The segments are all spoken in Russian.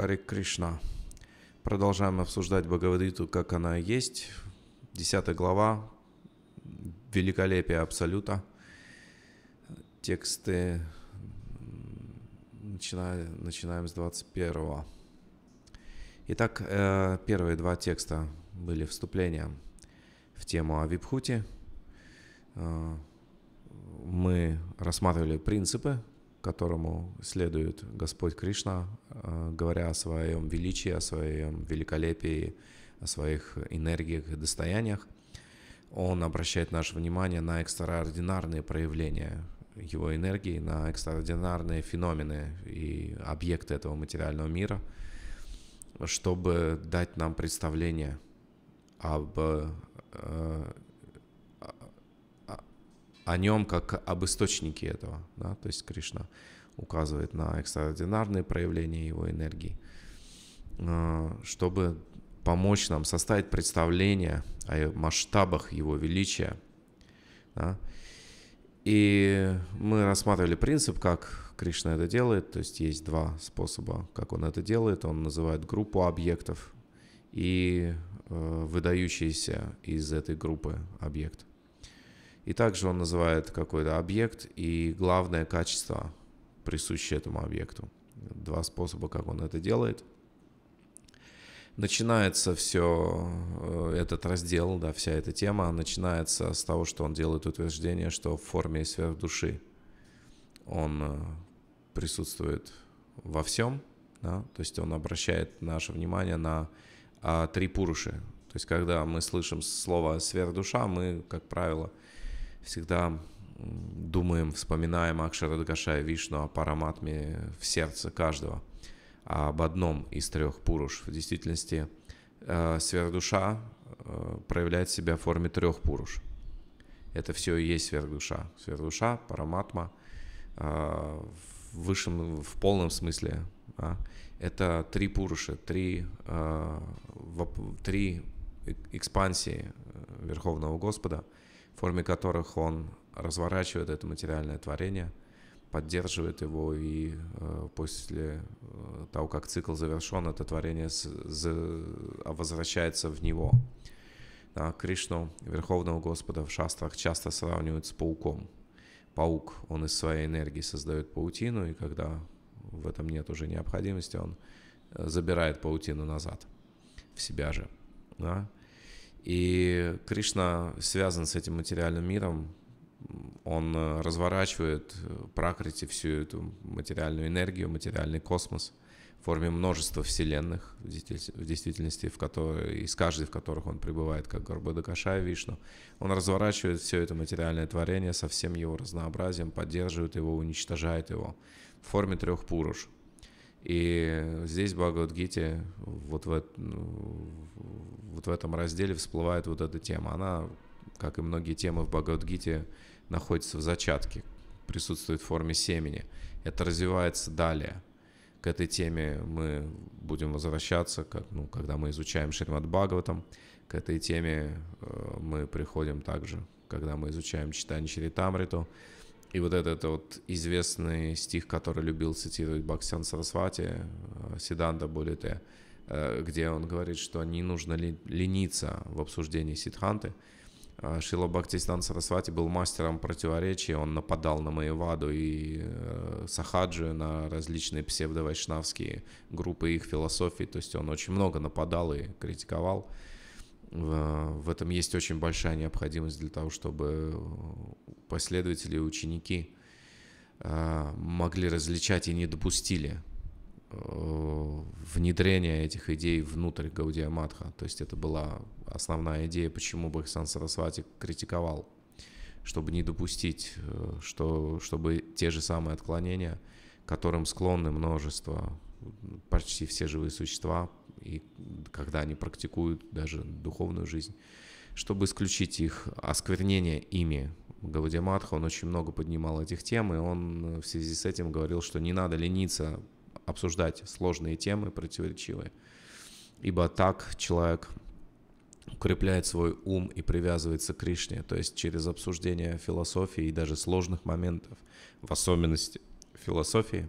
Хари Кришна. Продолжаем обсуждать Бхагавадгиту, как она есть. Десятая глава. Великолепие Абсолюта. Тексты. Начиная, начинаем с 21. -го. Итак, э, первые два текста были вступлением в тему о Випхуте. Э, мы рассматривали принципы, которому следует Господь Кришна, э, говоря о своем величии, о своем великолепии, о своих энергиях и достояниях, он обращает наше внимание на экстраординарные проявления его энергии, на экстраординарные феномены и объекты этого материального мира, чтобы дать нам представление об э, о нем как об источнике этого. Да? То есть Кришна указывает на экстраординарные проявления его энергии, э, чтобы помочь нам составить представление о масштабах его величия. Да? И мы рассматривали принцип, как Кришна это делает. То есть есть два способа, как он это делает. Он называет группу объектов и э, выдающийся из этой группы объект. И также он называет какой-то объект и главное качество, присущее этому объекту. Два способа, как он это делает. Начинается все, э, этот раздел, да, вся эта тема, начинается с того, что он делает утверждение, что в форме сверхдуши он э, присутствует во всем, да, то есть он обращает наше внимание на а, три пуруши. То есть когда мы слышим слово сверхдуша, мы, как правило, всегда думаем, вспоминаем Акшара Дагашая Вишну о параматме в сердце каждого, а об одном из трех пуруш. В действительности э, сверхдуша э, проявляет себя в форме трех пуруш. Это все и есть сверхдуша. Сверхдуша, параматма э, в высшем, в полном смысле. А. Это три пуруши, три, три экспансии Верховного Господа – форме которых он разворачивает это материальное творение, поддерживает его, и э, после э, того, как цикл завершен, это творение а, возвращается в него. Кришну, Верховного Господа, в шастрах часто сравнивают с пауком. Паук, он из своей энергии создает паутину, и когда в этом нет уже необходимости, он э, забирает паутину назад в себя же. Да? И Кришна связан с этим материальным миром, он э, разворачивает э, Пракрити всю эту материальную энергию, материальный космос в форме множества вселенных, в действительности, в которой, из каждой из которых он пребывает, как Горбадакаша и Вишну. Он разворачивает все это материальное творение со всем его разнообразием, поддерживает его, уничтожает его в форме трех пуруш – и здесь в Бхагавадгите, вот в, вот в этом разделе всплывает вот эта тема. Она, как и многие темы в Бхагавадгите, находится в зачатке, присутствует в форме семени. Это развивается далее. К этой теме мы будем возвращаться, как, ну, когда мы изучаем Шримад Бхагаватам. К этой теме э, мы приходим также, когда мы изучаем читание Чаритамриту. Чаритамриту и вот этот вот известный стих, который любил цитировать Баксян Сарасвати, э, Сиданда Болите, э, где он говорит, что не нужно лениться в обсуждении Сидханты. А Шила Бхактистан Сарасвати был мастером противоречия, он нападал на Маеваду и э, сахаджу на различные псевдовайшнавские группы их философии, то есть он очень много нападал и критиковал в этом есть очень большая необходимость для того, чтобы последователи и ученики э, могли различать и не допустили э, внедрения этих идей внутрь Гаудия Матха. То есть это была основная идея, почему Бахсан Сарасвати критиковал, чтобы не допустить, э, что, чтобы те же самые отклонения, которым склонны множество, почти все живые существа, и когда они практикуют даже духовную жизнь, чтобы исключить их осквернение ими. Гаудия Матха, он очень много поднимал этих тем, и он в связи с этим говорил, что не надо лениться обсуждать сложные темы, противоречивые, ибо так человек укрепляет свой ум и привязывается к Кришне, то есть через обсуждение философии и даже сложных моментов, в особенности философии,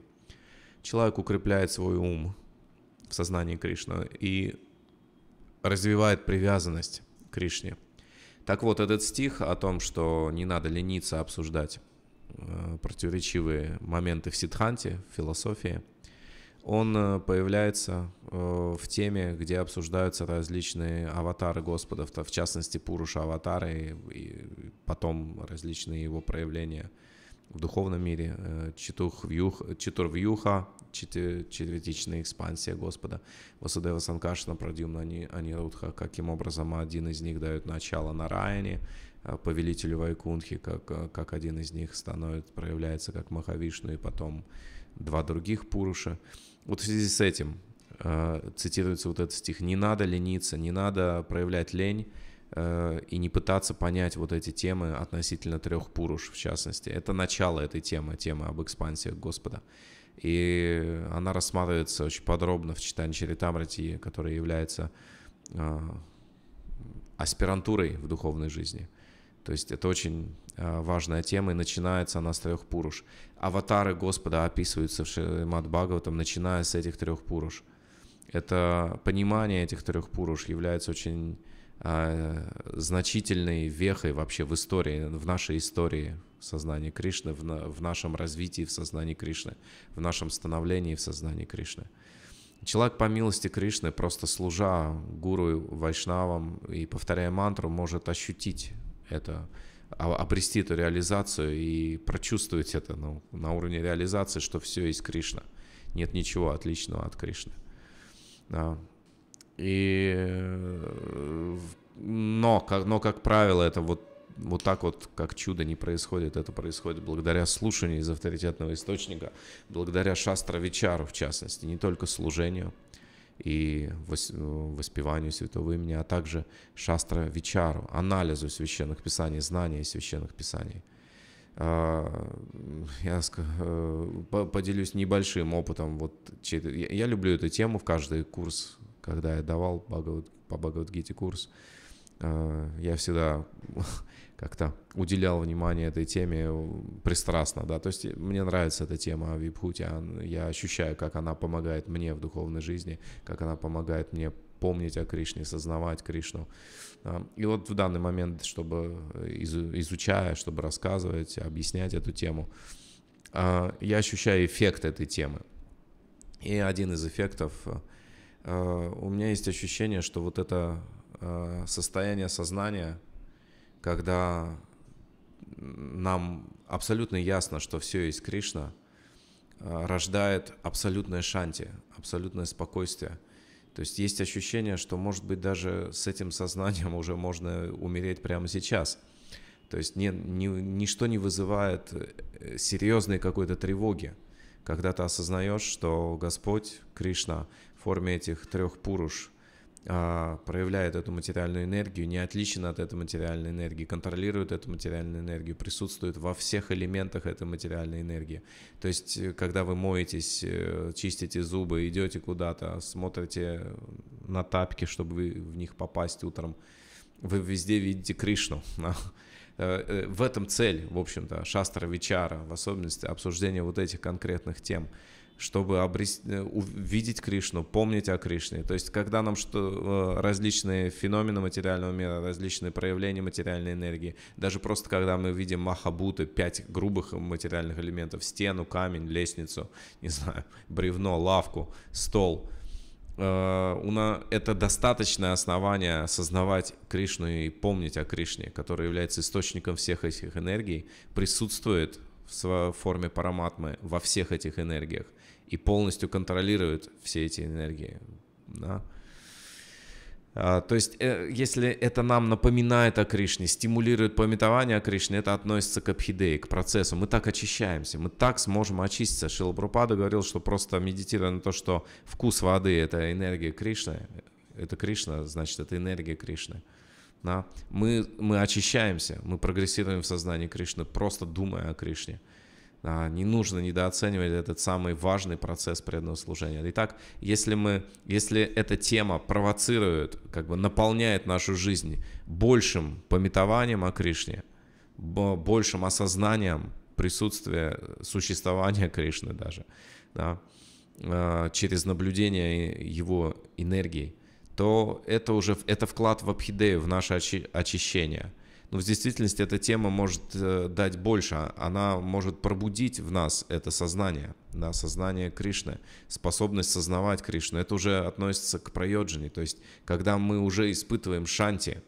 человек укрепляет свой ум в сознании Кришны и развивает привязанность Кришне. Так вот, этот стих о том, что не надо лениться обсуждать э, противоречивые моменты в ситханте, в философии, он э, появляется э, в теме, где обсуждаются различные аватары Господа, в частности, Пуруша аватары и потом различные его проявления – в духовном мире, э, Читур-Вьюха, четвертичная экспансия Господа, Васудева Санкашна, Прадюмна, Анирудха, каким образом один из них дает начало на Райане, а повелителю Вайкунхи, как, как один из них становится, проявляется как Махавишну, и потом два других Пуруша. Вот в связи с этим э, цитируется вот этот стих «Не надо лениться, не надо проявлять лень, Э, и не пытаться понять вот эти темы относительно трех пуруш, в частности. Это начало этой темы, темы об экспансиях Господа. И она рассматривается очень подробно в читании Чаритамрити, которая является э, аспирантурой в духовной жизни. То есть это очень э, важная тема, и начинается она с трех пуруш. Аватары Господа описываются в Шримад Бхагаватам, начиная с этих трех пуруш. Это понимание этих трех пуруш является очень Э, значительной вехой вообще в истории, в нашей истории сознания Кришны, в, на, в нашем развитии в сознании Кришны, в нашем становлении в сознании Кришны. Человек по милости Кришны, просто служа гуру, вайшнавам и повторяя мантру, может ощутить это, а, обрести эту реализацию и прочувствовать это ну, на уровне реализации, что все есть Кришна. Нет ничего отличного от Кришны. А, и... Э, но, как, но, как правило, это вот, вот так вот, как чудо не происходит. Это происходит благодаря слушанию из авторитетного источника, благодаря шастровичару, в частности, не только служению и э, воспеванию святого имени, а также шастровичару, анализу священных писаний, знания священных писаний а, я э, поделюсь небольшим опытом. Вот, я люблю эту тему в каждый курс когда я давал Бхагавад, по Бхагавадгите курс, э, я всегда как-то уделял внимание этой теме э, пристрастно, да, то есть мне нравится эта тема Випхути, а я ощущаю, как она помогает мне в духовной жизни, как она помогает мне помнить о Кришне, сознавать Кришну. А, и вот в данный момент, чтобы э, изучая, чтобы рассказывать, объяснять эту тему, я ощущаю эффект этой темы. И один из эффектов Э, у меня есть ощущение, что вот это э, состояние сознания, когда нам абсолютно ясно, что все есть Кришна, э, рождает абсолютное шанти, абсолютное спокойствие. То есть есть ощущение, что, может быть, даже с этим сознанием уже можно умереть прямо сейчас. То есть не, не, ничто не вызывает серьезной какой-то тревоги, когда ты осознаешь, что Господь, Кришна, форме этих трех пуруш а, проявляет эту материальную энергию, не отличен от этой материальной энергии, контролирует эту материальную энергию, присутствует во всех элементах этой материальной энергии. То есть, э, когда вы моетесь, э, чистите зубы, идете куда-то, смотрите на тапки, чтобы вы в них попасть утром, вы везде видите Кришну. А, э, в этом цель, в общем-то, шастра-вичара, в особенности обсуждения вот этих конкретных тем – чтобы обрести, э, увидеть Кришну, помнить о Кришне. То есть, когда нам что, э, различные феномены материального мира, различные проявления материальной энергии, даже просто когда мы видим махабуты, пять грубых материальных элементов, стену, камень, лестницу, не знаю, бревно, лавку, стол, э, это достаточное основание осознавать Кришну и помнить о Кришне, который является источником всех этих энергий, присутствует в форме параматмы во всех этих энергиях и полностью контролирует все эти энергии. Да? А, то есть, э, если это нам напоминает о Кришне, стимулирует пометование о Кришне, это относится к абхидее, к процессу. Мы так очищаемся, мы так сможем очиститься. Шилабрупада говорил, что просто медитируя на то, что вкус воды – это энергия Кришны, это Кришна, значит, это энергия Кришны. Да? Мы, мы очищаемся, мы прогрессируем в сознании Кришны, просто думая о Кришне. А, не нужно недооценивать этот самый важный процесс преданного служения. Итак, если, мы, если эта тема провоцирует, как бы наполняет нашу жизнь большим пометованием о Кришне, большим осознанием присутствия, существования Кришны даже, да, а, через наблюдение его энергии, то это уже это вклад в Абхидею, в наше очищение – но в действительности эта тема может э, дать больше. Она может пробудить в нас это сознание, да, сознание Кришны, способность сознавать Кришну. Это уже относится к прайоджине. То есть, когда мы уже испытываем шанти,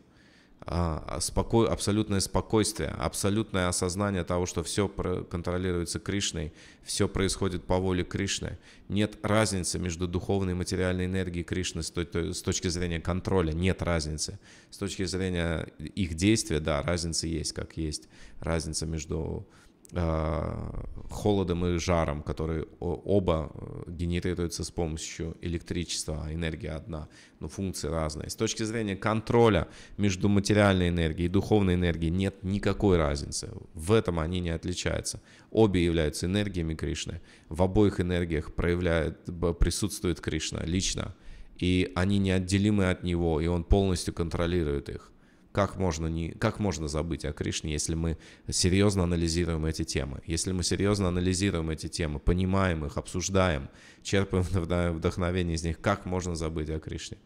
а, споко... абсолютное спокойствие, абсолютное осознание того, что все контролируется Кришной, все происходит по воле Кришны. Нет разницы между духовной и материальной энергией Кришны с, с точки зрения контроля, нет разницы. С точки зрения их действия, да, разница есть, как есть разница между Э, холодом и жаром, которые оба э, генерируются с помощью электричества, а энергия одна, но ну, функции разные. С точки зрения контроля между материальной энергией и духовной энергией нет никакой разницы. В этом они не отличаются. Обе являются энергиями Кришны. В обоих энергиях проявляет, присутствует Кришна лично, и они неотделимы от него, и он полностью контролирует их. Как можно, не, как можно забыть о Кришне, если мы серьезно анализируем эти темы? Если мы серьезно анализируем эти темы, понимаем их, обсуждаем, черпаем вдохновение из них, как можно забыть о Кришне?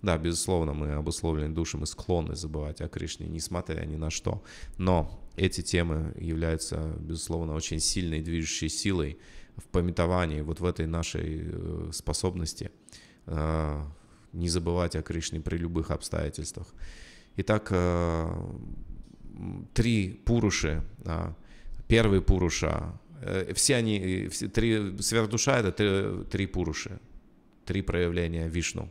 Да, безусловно, мы обусловлены душем и склонны забывать о Кришне, несмотря ни на что. Но эти темы являются, безусловно, очень сильной движущей силой в пометовании, вот в этой нашей э, способности э, не забывать о Кришне при любых обстоятельствах. Итак, э, три Пуруши, первый Пуруша, э, все они, э, все, три Сверхдуша – это три, три Пуруши, три проявления Вишну.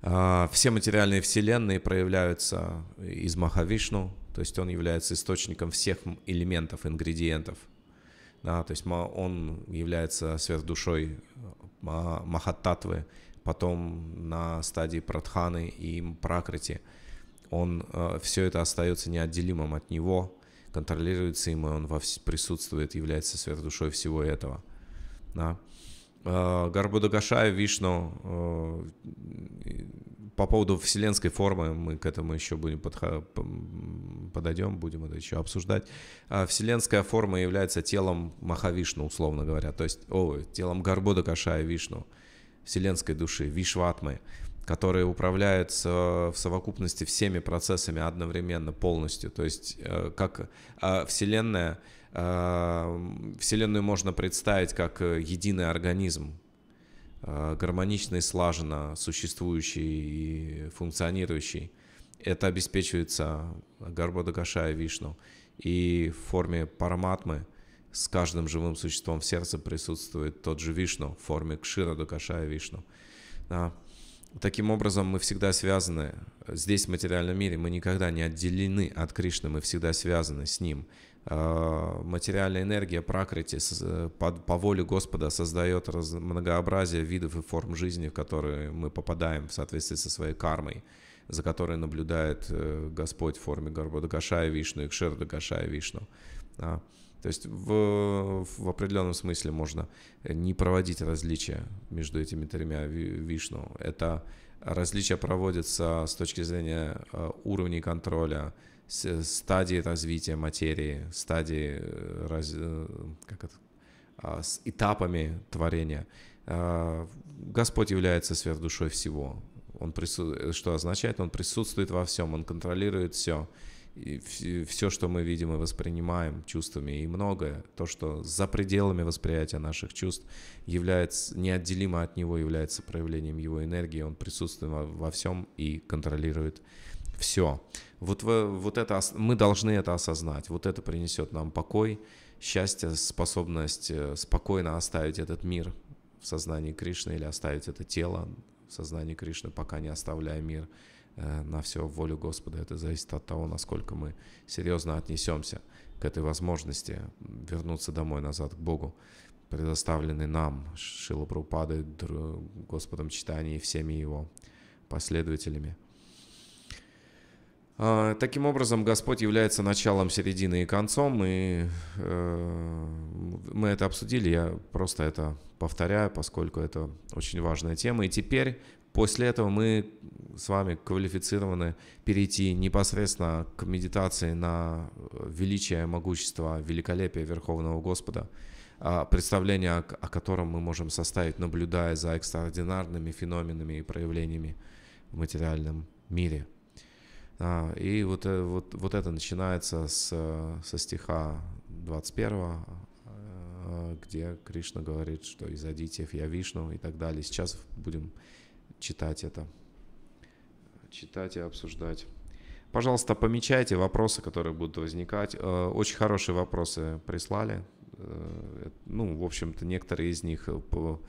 А, все материальные вселенные проявляются из Махавишну, то есть он является источником всех элементов, ингредиентов. Да, то есть он является сверхдушой Махаттатвы, потом на стадии Пратханы и Пракрати, он, э, все это остается неотделимым от него, контролируется им, и он во присутствует, является сверхдушой всего этого. Да. Э, Гарбудагашая, Вишну, э, по поводу вселенской формы, мы к этому еще будем подха- подойдем, будем это еще обсуждать. Вселенская форма является телом Махавишну, условно говоря, то есть, о, телом Гарбудагашая Вишну. Вишну вселенской души, Вишватмы, которые управляют э, в совокупности всеми процессами одновременно полностью. То есть э, как э, вселенная, вселенную можно представить как единый организм, гармонично и слаженно существующий и функционирующий. Это обеспечивается Гарбода и Вишну. И в форме параматмы – с каждым живым существом в сердце присутствует тот же Вишну в форме Кшира Дукашая Вишну. Да. Таким образом, мы всегда связаны э, здесь, в материальном мире, мы никогда не отделены от Кришны, мы всегда связаны с Ним. А, материальная энергия Пракрити э, по воле Господа создает многообразие видов и форм жизни, в которые мы попадаем в соответствии со своей кармой, за которой наблюдает э, Господь в форме Гарбадагашая Вишну и Кширдагашая Вишну. Да. То есть в, в определенном смысле можно не проводить различия между этими тремя вишну. Это различия проводятся с точки зрения э, уровней контроля, стадии развития материи, стадии э, раз, э, как это, а, с этапами творения. А, Господь является сверхдушой всего. Он прису... Что означает? Он присутствует во всем, он контролирует все и все, что мы видим и воспринимаем чувствами, и многое, то, что за пределами восприятия наших чувств является, неотделимо от него является проявлением его энергии, он присутствует во всем и контролирует все. Вот, вы, вот это, мы должны это осознать, вот это принесет нам покой, счастье, способность э, спокойно оставить этот мир в сознании Кришны или оставить это тело в сознании Кришны, пока не оставляя мир – Э, на все волю Господа. Это зависит от того, насколько мы серьезно отнесемся к этой возможности вернуться домой, назад к Богу, предоставленный нам шилопрупады Господом Читания и всеми его последователями. А, таким образом, Господь является началом, серединой и концом, и э, мы это обсудили, я просто это повторяю, поскольку это очень важная тема. И теперь После этого мы с вами квалифицированы перейти непосредственно к медитации на э, величие, могущество, великолепие Верховного Господа, а, представление о котором мы можем составить, наблюдая за экстраординарными феноменами и проявлениями в материальном мире. А, и вот, э, вот, вот это начинается с, э, со стиха 21, где Кришна говорит, что «Изойдите в Я Вишну» и так далее. Сейчас будем читать это, читать и обсуждать. Пожалуйста, помечайте вопросы, которые будут возникать. Э, очень хорошие вопросы прислали. Э, ну, в общем-то, некоторые из них э, по,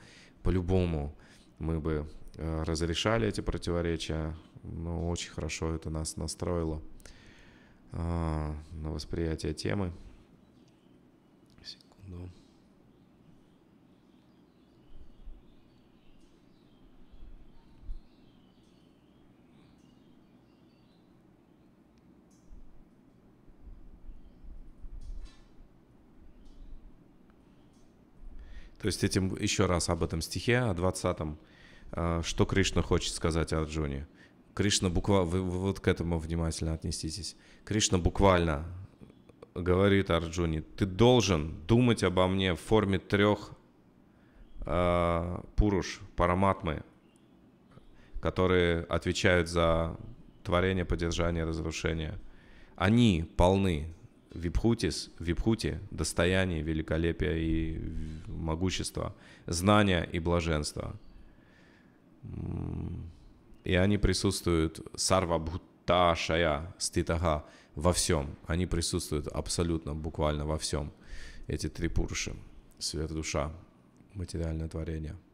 по-любому мы бы разрешали эти противоречия, но очень хорошо это нас настроило на восприятие темы. Секунду. То есть этим еще раз об этом стихе, о 20-м, э, что Кришна хочет сказать о Арджуне. Кришна буквально, вы, вы вот к этому внимательно отнеситесь. Кришна буквально говорит Арджуне, ты должен думать обо мне в форме трех э, пуруш, параматмы, которые отвечают за творение, поддержание, разрушение. Они полны Випхутис, Випхути, достояние, великолепие и могущество, знания и блаженство. И они присутствуют сарва бхута шая ститага во всем. Они присутствуют абсолютно, буквально во всем. Эти три пурши: Свет душа, материальное творение –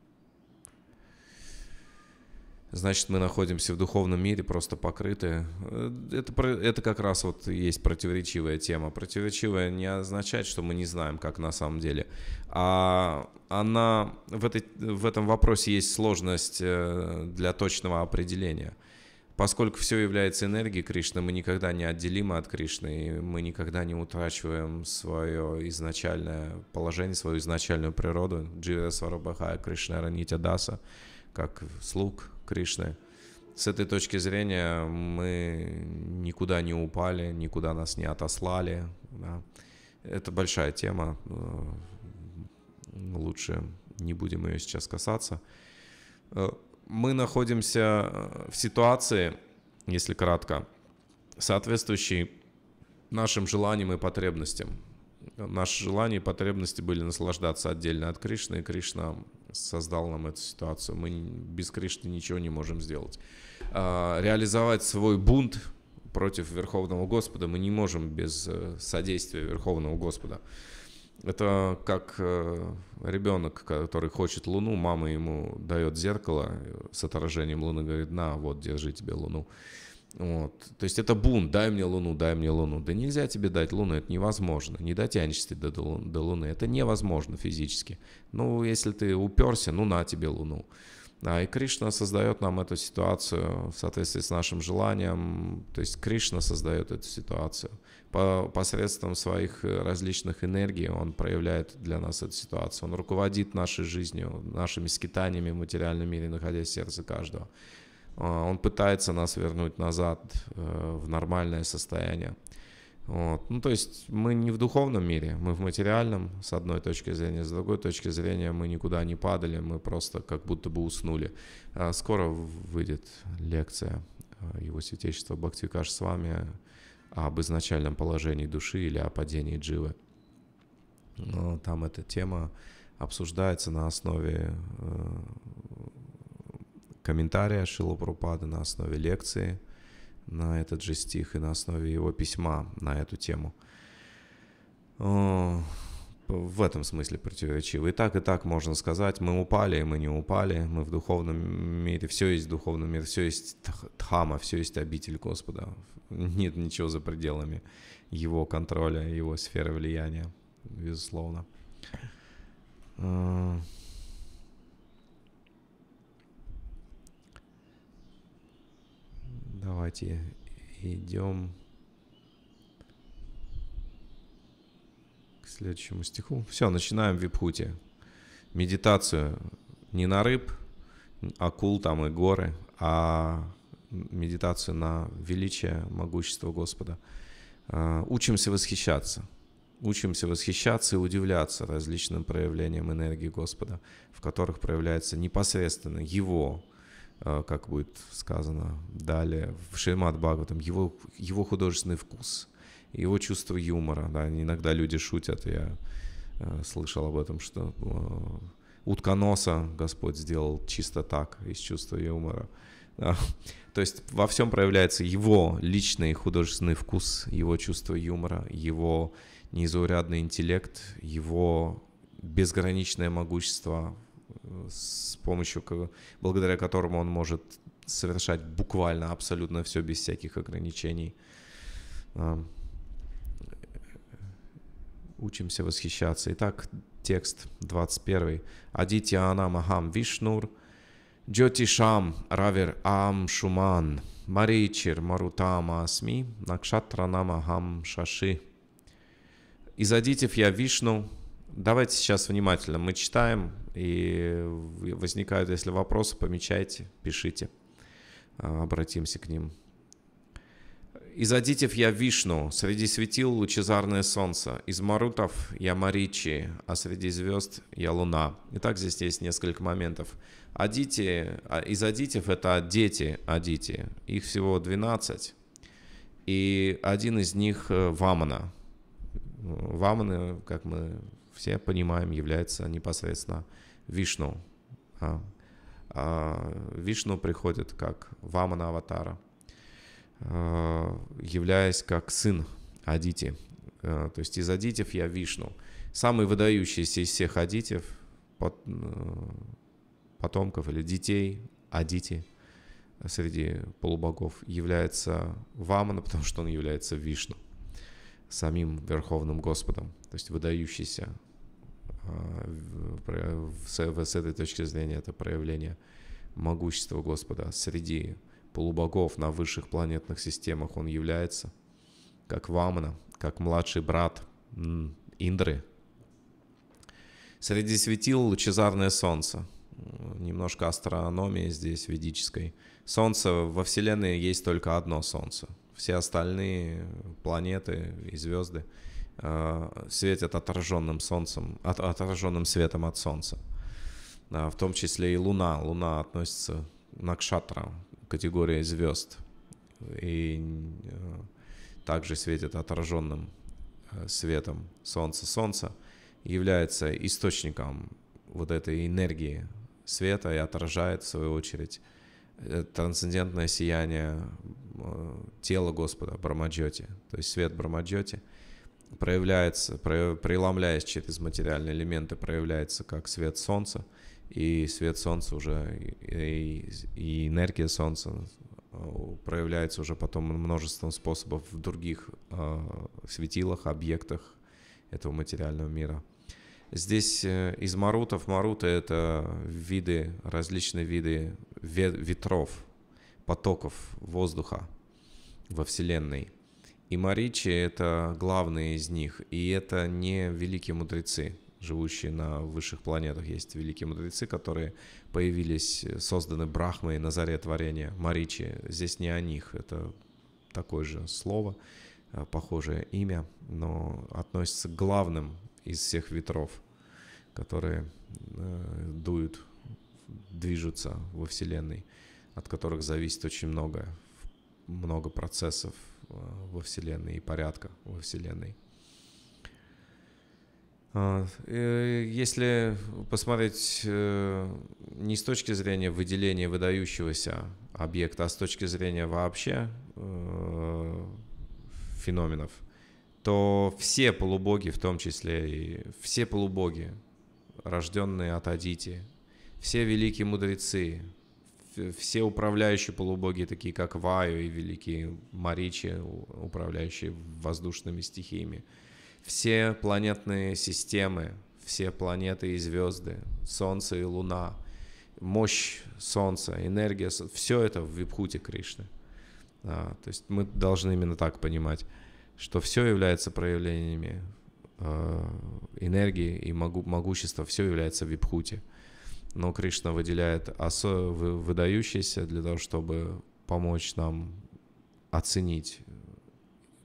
значит, мы находимся в духовном мире, просто покрыты. Э, это, это как раз вот есть противоречивая тема. Противоречивая не означает, что мы не знаем, как на самом деле. А она, в, этой, в этом вопросе есть сложность э, для точного определения. Поскольку все является энергией Кришны, мы никогда не отделимы от Кришны, и мы никогда не утрачиваем свое изначальное положение, свою изначальную природу. Джива Сварабахая Кришна Ранитя Даса, как слуг Кришны. С этой точки зрения мы никуда не упали, никуда нас не отослали. Да. Это большая тема. Э, лучше не будем ее сейчас касаться. Э, мы находимся в ситуации, если кратко, соответствующей нашим желаниям и потребностям наши желания и потребности были наслаждаться отдельно от Кришны, и Кришна создал нам эту ситуацию. Мы без Кришны ничего не можем сделать. А, реализовать свой бунт против Верховного Господа мы не можем без э, содействия Верховного Господа. Это как э, ребенок, который хочет Луну, мама ему дает зеркало э, с отражением Луны, говорит, на, вот, держи тебе Луну. Вот. То есть это бунт, дай мне Луну, дай мне Луну. Да нельзя тебе дать Луну, это невозможно. Не дотянешься до, до, до Луны, это невозможно физически. Ну, если ты уперся, ну на тебе Луну. А и Кришна создает нам эту ситуацию в соответствии с нашим желанием. То есть Кришна создает эту ситуацию. По, посредством своих э, различных энергий он проявляет для нас эту ситуацию. Он руководит нашей жизнью, нашими скитаниями в материальном мире, находясь в сердце каждого. А, он пытается нас вернуть назад э, в нормальное состояние. Вот. Ну, то есть мы не в духовном мире, мы в материальном, с одной точки зрения, с другой точки зрения мы никуда не падали, мы просто как будто бы уснули. А, скоро выйдет лекция э, его святейшества Бхактикаш с вами об изначальном положении души или о падении дживы. Но там эта тема обсуждается на основе э, комментария Шилопрупады на основе лекции на этот же стих и на основе его письма на эту тему. Э, в этом смысле противоречивы. И так, и так можно сказать, мы упали, мы не упали, мы в духовном мире, все есть духовном мире все есть тхама все есть обитель Господа. Нет ничего за пределами его контроля, его сферы влияния, безусловно. Э, Давайте идем к следующему стиху. Все, начинаем в випхуте. Медитацию не на рыб, акул там и горы, а медитацию на величие, могущество Господа. А, учимся восхищаться. Учимся восхищаться и удивляться различным проявлениям энергии Господа, в которых проявляется непосредственно Его Э, как будет сказано далее, в Шримад Бхагаватам, его, его художественный вкус, его чувство юмора. Да, иногда люди шутят, я э, слышал об этом, что э, утконоса Господь сделал чисто так, из чувства юмора. Да. То есть во всем проявляется его личный художественный вкус, его чувство юмора, его незаурядный интеллект, его безграничное могущество с помощью, благодаря которому он может совершать буквально абсолютно все без всяких ограничений. Учимся восхищаться. Итак, текст 21. Адитьяна Махам Вишнур, Джотишам равер Ам Шуман, Маричир Марутама Асми, Накшатранам Ахам Шаши. Из Адитев я Вишну. Давайте сейчас внимательно. Мы читаем и возникают, если вопросы, помечайте, пишите. А, обратимся к ним. Из адитив я Вишну, среди светил лучезарное солнце, из марутов я Маричи, а среди звезд я Луна. Итак, здесь есть несколько моментов. Адити, а, из адитив это дети адити, их всего 12, и один из них э, Вамана. Вамана, как мы все понимаем, является непосредственно Вишну. А, а, Вишну приходит как Вамана Аватара, а, являясь как сын Адити. А, то есть из Адитев я Вишну. Самый выдающийся из всех Адитев, под, э, потомков или детей Адити среди полубогов является Вамана, ну, потому что он является Вишну, самим Верховным Господом, то есть выдающийся с этой точки зрения это проявление могущества Господа среди полубогов на высших планетных системах он является, как Вамана, как младший брат Индры. Среди светил лучезарное солнце. Немножко астрономии здесь ведической. Солнце во Вселенной есть только одно солнце. Все остальные планеты и звезды – Э, светят отраженным солнцем, от, отраженным светом от солнца. Э, в том числе и Луна. Луна относится на кшатра, категория звезд. И э, также светит отраженным светом солнца. Солнце является источником вот этой энергии света и отражает, в свою очередь, трансцендентное сияние тела Господа, Брамаджоти, то есть свет Брамаджоти – проявляется, преломляясь через материальные элементы, проявляется как свет солнца, и свет солнца уже, и, и энергия солнца э, проявляется уже потом множеством способов в других э, светилах, объектах этого материального мира. Здесь э, из марутов, маруты — это виды, различные виды ветров, потоков воздуха во Вселенной. И Маричи – это главные из них. И это не великие мудрецы, живущие на высших планетах. Есть великие мудрецы, которые появились, созданы Брахмой на заре творения. Маричи – здесь не о них, это такое же слово, э, похожее имя, но относится к главным из всех ветров, которые э, дуют, движутся во Вселенной, от которых зависит очень многое, много процессов Э, во Вселенной и порядка во Вселенной. А, э, если посмотреть э, не с точки зрения выделения выдающегося объекта, а с точки зрения вообще феноменов, то все полубоги, в том числе и все полубоги, рожденные от Адити, все великие мудрецы, все управляющие полубоги, такие как Ваю и великие Маричи, управляющие воздушными стихиями, все планетные системы, все планеты и звезды, Солнце и Луна, мощь Солнца, энергия, все это в Випхуте Кришны. А, то есть мы должны именно так понимать, что все является проявлениями э, энергии и могу, могущества, все является в Випхуте но Кришна выделяет осо- выдающийся для того, чтобы помочь нам оценить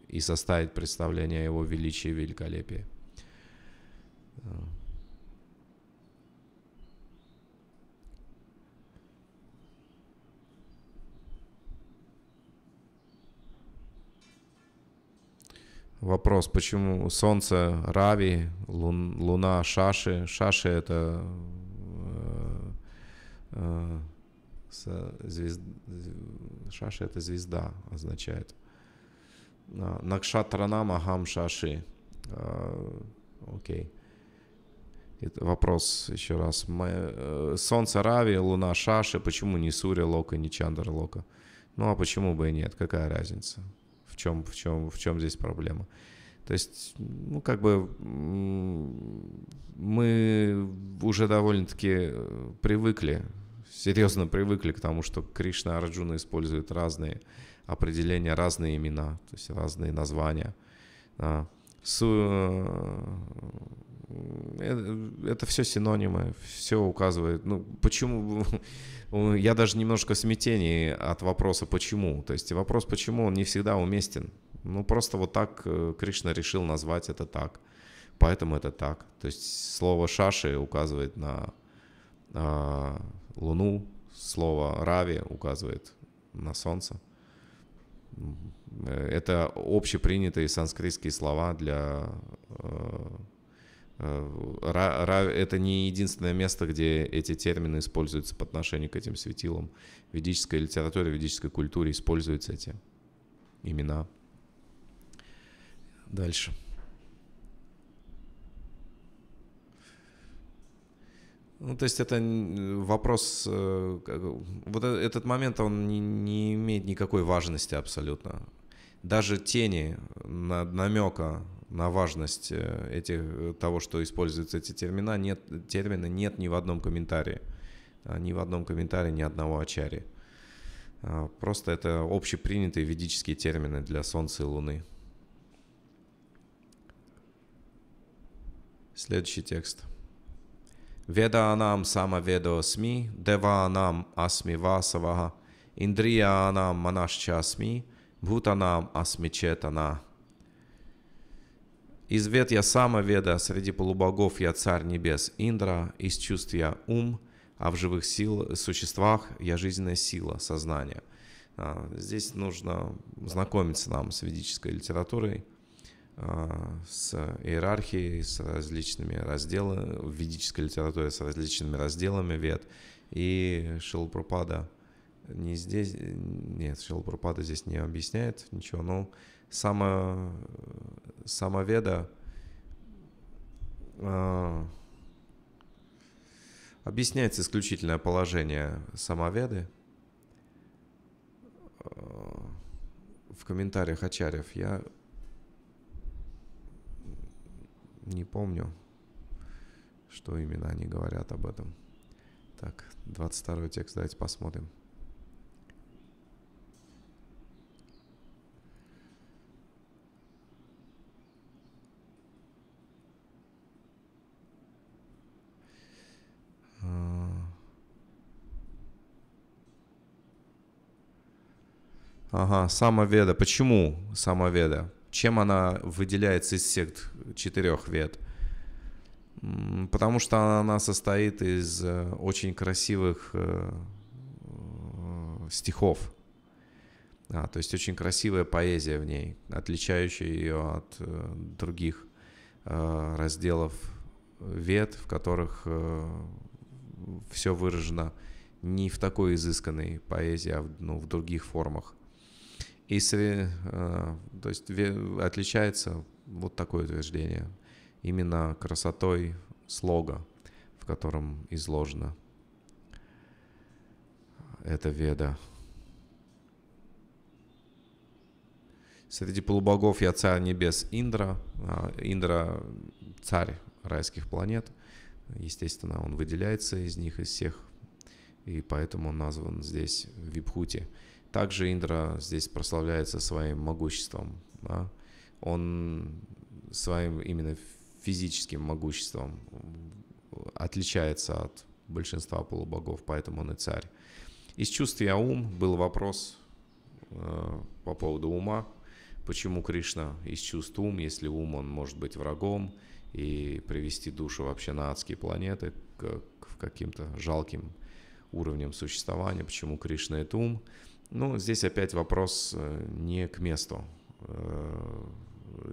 и составить представление о его величии и великолепии. Вопрос, почему Солнце Рави, лун, Луна Шаши. Шаши — это Э, звезд... Э, Шаша это звезда означает. Накшатранам агам шаши. Э, окей. Это вопрос еще раз. Солнце Рави, Луна Шаши. Почему не Сурья Лока, не Чандар Лока? Ну а почему бы и нет? Какая разница? В чем, в чем, в чем здесь проблема? То есть, ну, как бы мы уже довольно-таки э, привыкли, серьезно привыкли к тому, что Кришна и Арджуна используют разные определения, разные имена, то есть разные названия. А, э, э, это все синонимы, все указывает. Ну, почему? Я даже немножко в смятении от вопроса «почему?». То есть вопрос «почему?» он не всегда уместен. Ну, просто вот так э, Кришна решил назвать это так. Поэтому это так. То есть слово Шаши указывает на э, Луну, слово Рави указывает на Солнце. Это общепринятые санскритские слова для... Э, э, ра, ра, это не единственное место, где эти термины используются по отношению к этим светилам. В ведической литературе, в ведической культуре используются эти имена дальше. Ну, то есть это э, вопрос, э, вот э, этот момент, он не, не имеет никакой важности абсолютно. Даже тени на, намека на важность этих, того, что используются эти термина, нет, Термины нет ни в одном комментарии. А, ни в одном комментарии ни одного ачари. А, просто это общепринятые ведические термины для Солнца и Луны. Следующий текст. Веда Ведаанам самаведо сми, деваанам асми васаваха, индрия индриянам манашчасми, бхутанам асми четана. Из вед я сама веда, среди полубогов я царь небес Индра, из чувств я ум, а в живых сил, существах я жизненная сила, сознание. А, здесь нужно знакомиться нам с ведической литературой, а, с иерархией, с различными разделами, в ведической литературе с различными разделами вет. И Шилпрапада не здесь, нет, Шилпрапада здесь не объясняет ничего, но сама, сама веда э, объясняется исключительное положение самоведы. А, в комментариях Ачарьев я не помню, что именно они говорят об этом. Так, 22 текст, давайте посмотрим. А, ага, самоведа. Почему самоведа? чем она выделяется из сект четырех вет? Потому что она состоит из э, очень красивых э, э, стихов. А, то есть очень красивая поэзия в ней, отличающая ее от э, других э, разделов вет, в которых э, все выражено не в такой изысканной поэзии, а в, ну, в других формах. И э, то есть отличается вот такое утверждение именно красотой слога, в котором изложено эта веда. Среди полубогов я царь небес Индра. А, Индра – царь райских планет. Естественно, он выделяется из них, из всех. И поэтому он назван здесь Випхути – также Индра здесь прославляется своим могуществом. Да? Он своим именно физическим могуществом отличается от большинства полубогов, поэтому он и царь. Из чувства я ум был вопрос э, по поводу ума. Почему Кришна из чувств ум, если ум он может быть врагом и привести душу вообще на адские планеты к, к каким-то жалким уровням существования? Почему Кришна это ум? Ну, здесь опять вопрос э, не к месту. Э,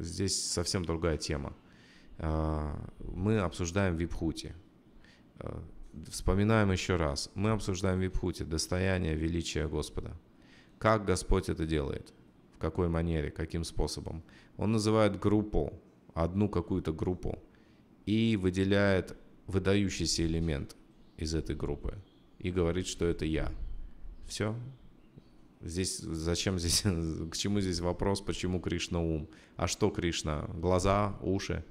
здесь совсем другая тема. Э, мы обсуждаем випхути. Вспоминаем еще раз. Мы обсуждаем випхути, достояние величие Господа. Как Господь это делает? В какой манере? Каким способом? Он называет группу, одну какую-то группу, и выделяет выдающийся элемент из этой группы и говорит, что это я. Все, Здесь зачем здесь, к чему здесь вопрос, почему Кришна ум? А что Кришна? Глаза, уши?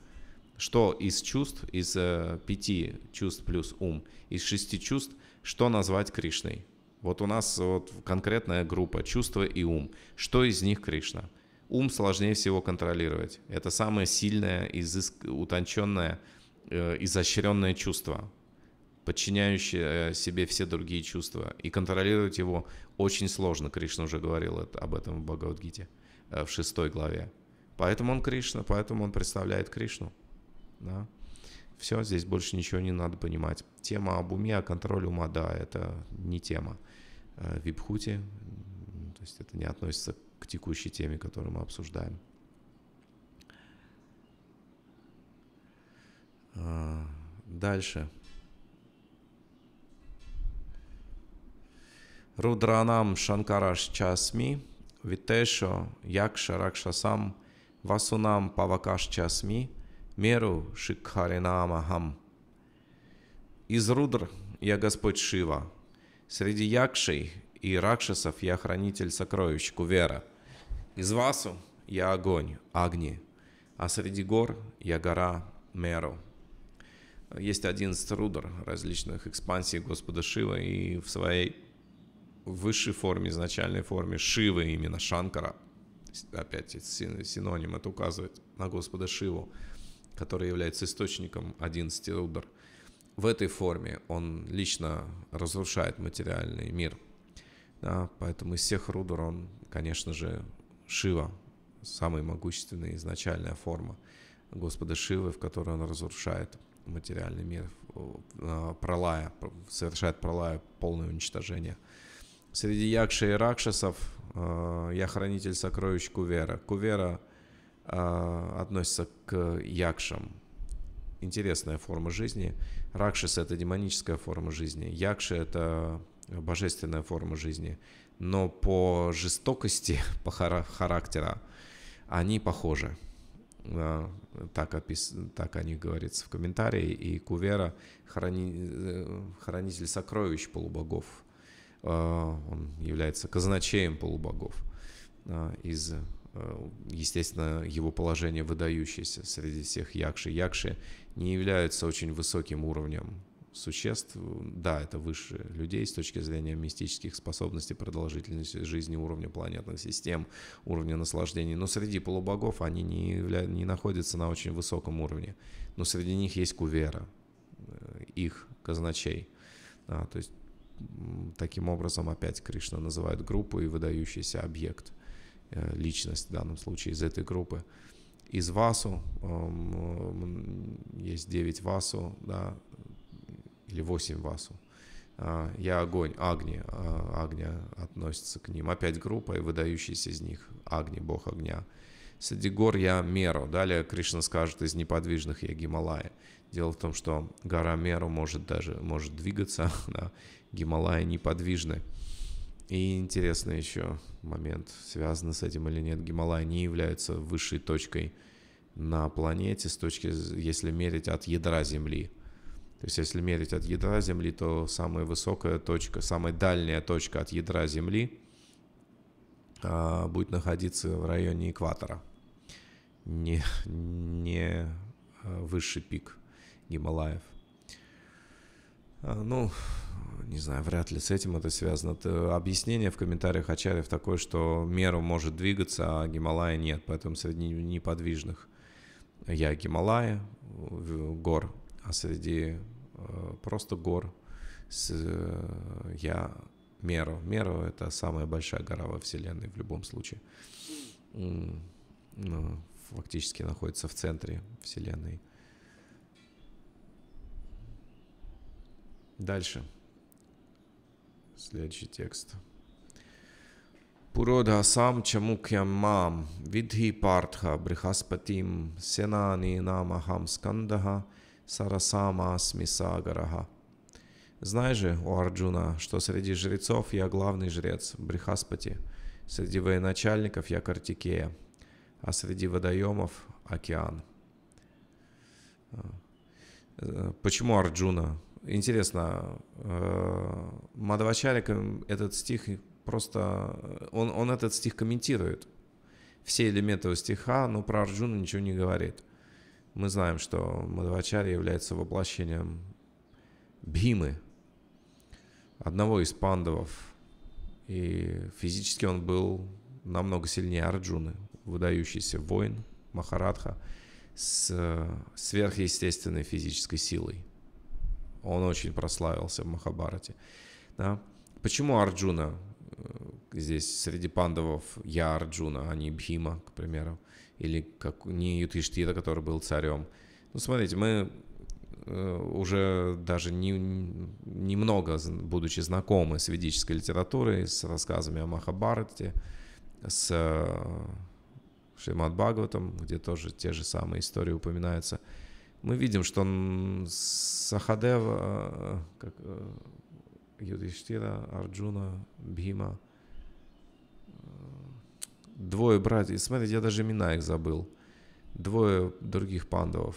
Что из чувств, из э, пяти чувств плюс ум, из шести чувств, что назвать Кришной? Вот у нас вот конкретная группа чувства и ум. Что из них Кришна? Ум сложнее всего контролировать. Это самое сильное, изыск... утонченное, э, изощренное чувство подчиняющее э, себе все другие чувства. И контролировать его очень сложно. Кришна уже говорил это, об этом в Бхагавадгите, э, в шестой главе. Поэтому он Кришна, поэтому он представляет Кришну. Да? Все, здесь больше ничего не надо понимать. Тема об уме, о а контроле ума, да, это не тема э, випхути. То есть это не относится к текущей теме, которую мы обсуждаем. А, дальше. Рудранам Шанкараш часми, витешо Якша Ракшасам, Васунам Павакаш часми, Меру Шикхаринамахам. Из Рудр я Господь Шива. Среди Якшей и Ракшасов я хранитель сокровищ Кувера. Из Васу я огонь, Агни, а среди гор я гора Меру. Есть 11 рудр различных экспансий Господа Шива, и в своей высшей форме, изначальной форме Шивы, именно Шанкара, опять синоним это указывает на Господа Шиву, который является источником 11 рудр. В этой форме он лично разрушает материальный мир. Да, поэтому из всех рудр он, конечно же, Шива, самая могущественная изначальная форма Господа Шивы, в которой он разрушает материальный мир, э, пролая, совершает пролая полное уничтожение. Среди якши и ракшасов э, я хранитель сокровищ Кувера. Кувера э, относится к якшам. Интересная форма жизни. Ракшас – это демоническая форма жизни. Якши – это божественная форма жизни. Но по жестокости, по характера они похожи. Э, так, опис... так о них говорится в комментарии. И Кувера храни... Э, – хранитель сокровищ полубогов – Э, он является казначеем полубогов э, из э, естественно, его положение выдающееся среди всех якши. Якши не являются очень высоким уровнем существ. Да, это выше людей с точки зрения мистических способностей, продолжительности жизни, уровня планетных систем, уровня наслаждений. Но среди полубогов они не, явля... не находятся на очень высоком уровне. Но среди них есть кувера, их казначей. А, то есть таким образом опять Кришна называет группу и выдающийся объект, э, личность в данном случае из этой группы. Из васу, эм, есть 9 васу, да, или 8 васу. Я а, огонь, Агни, а, Агня относится к ним. Опять группа и выдающийся из них Агни, бог огня. Среди гор я Меру. Далее Кришна скажет, из неподвижных я Гималая. Дело в том, что гора Меру может даже может двигаться, да, Гималаи неподвижны. И интересный еще момент, связано с этим или нет. Гималай не являются высшей точкой на планете с точки, если мерить от ядра Земли. То есть если мерить от ядра Земли, то самая высокая точка, самая дальняя точка от ядра Земли а, будет находиться в районе экватора. Не, не а, высший пик Гималаев. А, ну, не знаю, вряд ли с этим это связано. Это объяснение в комментариях Ачарьев такое, что меру может двигаться, а Гималая нет, поэтому среди неподвижных я Гималая, гор, а среди э, просто гор с, э, я Меру. Меру — это самая большая гора во Вселенной в любом случае. Ну, фактически находится в центре Вселенной. Дальше. Следующий текст. Пурода Пуродхасам чамукьям мам, видхи партха, брихаспатим, сенани намахам скандаха, сарасама смисагараха. Знай же, о Арджуна, что среди жрецов я главный жрец, Брихаспати, среди военачальников я Картикея, а среди водоемов – океан. «Э, почему Арджуна? Интересно, э, Мадавачарик этот стих просто... Он, он этот стих комментирует. Все элементы у стиха, но про Арджуну ничего не говорит. Мы знаем, что Мадавачари является воплощением Бхимы, одного из пандавов. И физически он был намного сильнее Арджуны, выдающийся воин Махарадха с э, сверхъестественной физической силой. Он очень прославился в Махабарате. Да? Почему Арджуна? Э, здесь среди пандавов я Арджуна, а не Бхима, к примеру. Или как, не Ютиштита, который был царем. Ну, смотрите, мы э, уже даже не, немного, будучи знакомы с ведической литературой, с рассказами о Махабарате, с э, Шримад Бхагаватом, где тоже те же самые истории упоминаются – мы видим, что он Сахадева, э, как э, Юдиштира, Арджуна, Бхима, э, двое братьев, смотрите, я даже имена их забыл, двое других пандавов.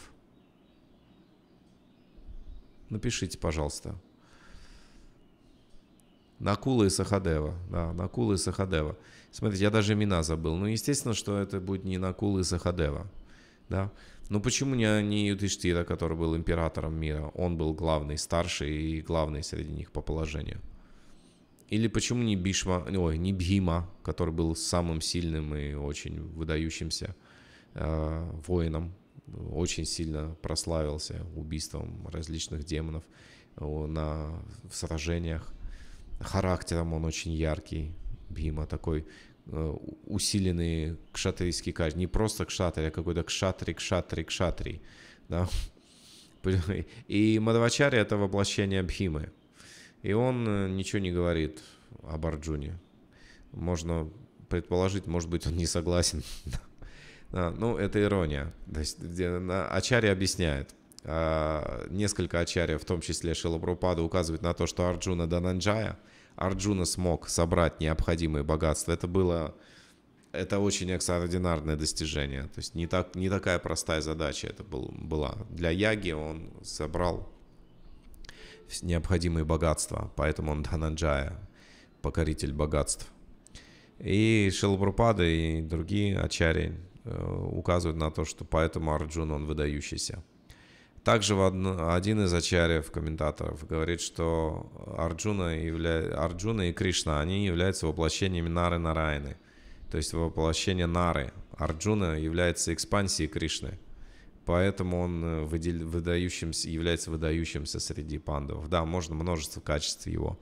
Напишите, пожалуйста. Накула и Сахадева. Да, Накула и Сахадева. Смотрите, я даже имена забыл. Ну, естественно, что это будет не Накула и Сахадева. Да? Ну почему не, не Юдиштира, который был императором мира? Он был главный, старший и главный среди них по положению. Или почему не Бишма, ой, не Бхима, который был самым сильным и очень выдающимся э, воином, очень сильно прославился убийством различных демонов э, на, в сражениях. Характером он очень яркий, Бхима такой Э, усиленные кшатрийские кач, не просто кшатри, а какой-то кшатри, кшатри, кшатри, да. И Мадавачари это воплощение Абхимы, И он э, ничего не говорит об Арджуне. Можно предположить, может быть, он не согласен. да. Ну, это ирония. То есть, Ачари объясняет. А, несколько Ачарьев, в том числе Шилабрупада указывает на то, что Арджуна Дананджая – Арджуна смог собрать необходимые богатства. Это было это очень экстраординарное достижение. То есть не, так, не такая простая задача это был, была. Для Яги он собрал необходимые богатства, поэтому он Дхананджая, покоритель богатств. И Шилбрупада и другие ачари э, указывают на то, что поэтому Арджун он выдающийся. Также в одно один из ачарьев комментаторов говорит, что Арджуна, явля... Арджуна и Кришна, они являются воплощениями Нары Нарайны, то есть воплощение Нары. Арджуна является экспансией Кришны, поэтому он э, выдел... выдающимся, является выдающимся среди пандов. Да, можно множество качеств его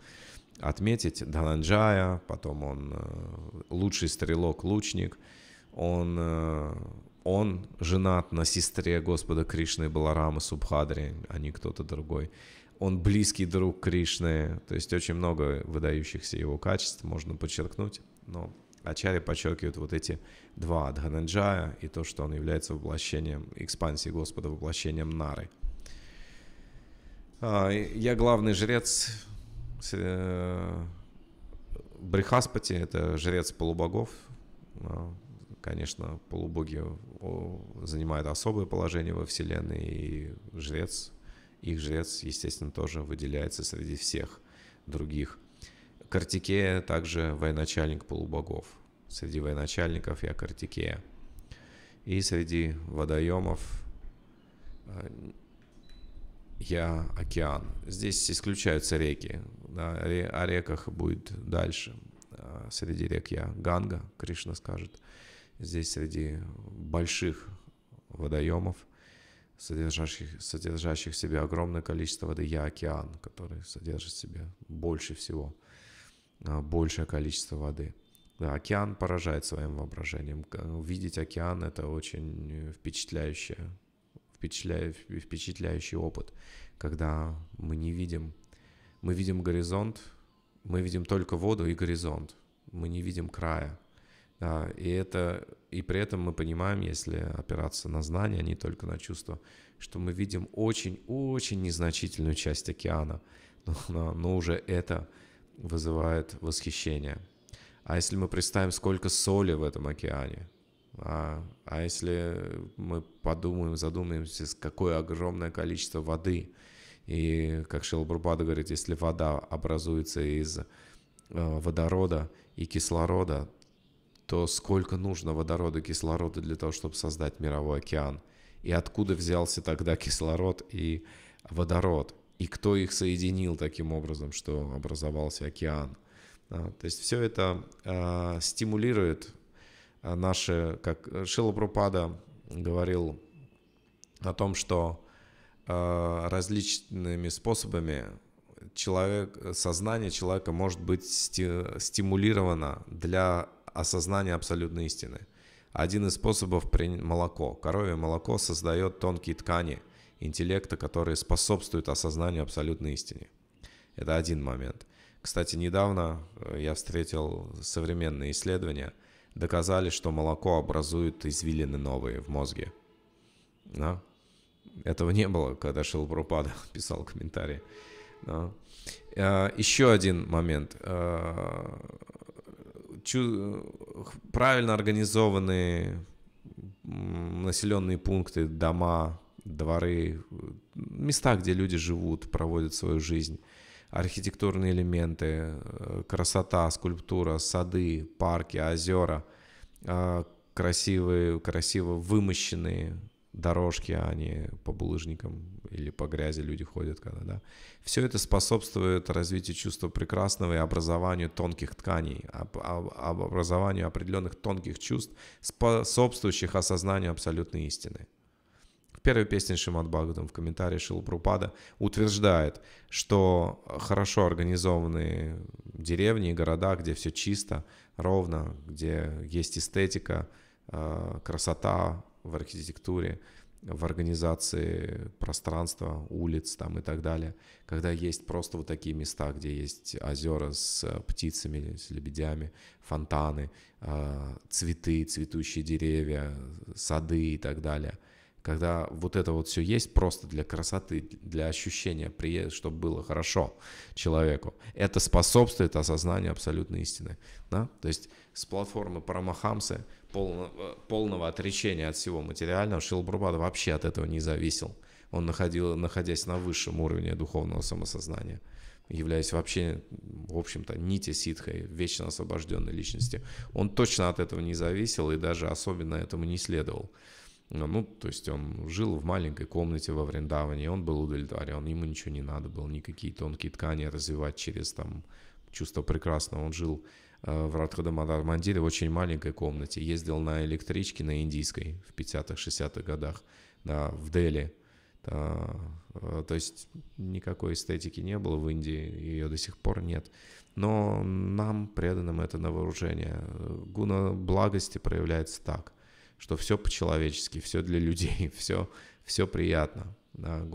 отметить. Дананджая, потом он э, лучший стрелок-лучник, он э, он женат на сестре Господа Кришны Баларамы Субхадри, а не кто-то другой. Он близкий друг Кришны, то есть очень много выдающихся его качеств можно подчеркнуть, но Ачарьи подчеркивает вот эти два Дхананджая и то, что он является воплощением, экспансии Господа, воплощением Нары. А, я главный жрец э, Брихаспати, это жрец полубогов, а, Конечно, полубоги занимают особое положение во Вселенной, и жрец, их жрец, естественно, тоже выделяется среди всех других. Картикея также военачальник полубогов. Среди военачальников я Картикея. И среди водоемов э, я океан. Здесь исключаются реки. о реках будет дальше. Э, среди рек я Ганга, Кришна скажет. Здесь среди больших водоемов, содержащих, содержащих в себе огромное количество воды, я океан, который содержит в себе больше всего, а, большее количество воды. Да, океан поражает своим воображением. Видеть океан — это очень впечатляющее, впечатля... впечатляющий опыт, когда мы не видим... Мы видим горизонт, мы видим только воду и горизонт. Мы не видим края, да, и, это, и при этом мы понимаем, если опираться на знания, а не только на чувства, что мы видим очень-очень незначительную часть океана, но, но, но уже это вызывает восхищение. А если мы представим, сколько соли в этом океане, а, а если мы подумаем, задумаемся, какое огромное количество воды, и как Шелбурбада говорит, если вода образуется из э, водорода и кислорода, то сколько нужно водорода и кислорода для того, чтобы создать мировой океан? И откуда взялся тогда кислород и водород? И кто их соединил таким образом, что образовался океан? А, то есть все это э, стимулирует а, наши, как Шила говорил о том, что э, различными способами человек, сознание человека может быть стимулировано для осознание абсолютной истины. Один из способов при молоко. Коровье молоко создает тонкие ткани интеллекта, которые способствуют осознанию абсолютной истины. Это один момент. Кстати, недавно э, я встретил современные исследования, доказали, что молоко образует извилины новые в мозге. Да? Этого не было, когда Шилпрупада писал комментарии. Да. Э, еще один момент. Э, правильно организованные населенные пункты, дома, дворы, места, где люди живут, проводят свою жизнь, архитектурные элементы, э, красота, скульптура, сады, парки, озера, а, красивые, красиво вымощенные дорожки, а не по булыжникам или по грязи люди ходят, когда, да. Все это способствует развитию чувства прекрасного и образованию тонких тканей, об, об, образованию определенных тонких чувств, способствующих осознанию абсолютной истины. В первой песне Шимат Бхагаватам в комментарии шилупрупада утверждает, что хорошо организованные деревни и города, где все чисто, ровно, где есть эстетика, э, красота, в архитектуре, в организации пространства, улиц там и так далее, когда есть просто вот такие места, где есть озера с э, птицами, с лебедями, фонтаны, э, цветы, цветущие деревья, сады и так далее когда вот это вот все есть просто для красоты, для ощущения, чтобы было хорошо человеку, это способствует осознанию абсолютной истины. Да? То есть с платформы Парамахамсы полного, полного отречения от всего материального Шилбрубада вообще от этого не зависел. Он находил, находясь на высшем уровне духовного самосознания являясь вообще, в общем-то, нити ситхой, вечно освобожденной личности. Он точно от этого не зависел и даже особенно этому не следовал. Ну, ну, то есть он жил в маленькой комнате во Вриндаване, он был удовлетворен, ему ничего не надо было, никакие тонкие ткани развивать через там чувство прекрасного. Он жил э, в Радхадамадар Мандире в очень маленькой комнате, ездил на электричке на индийской в 50-х, 60-х годах да, в Дели. Да, э, то есть никакой эстетики не было в Индии, ее до сих пор нет. Но нам, преданным, это на вооружение. Гуна благости проявляется так что все по-человечески, все для людей, все, все приятно. Да,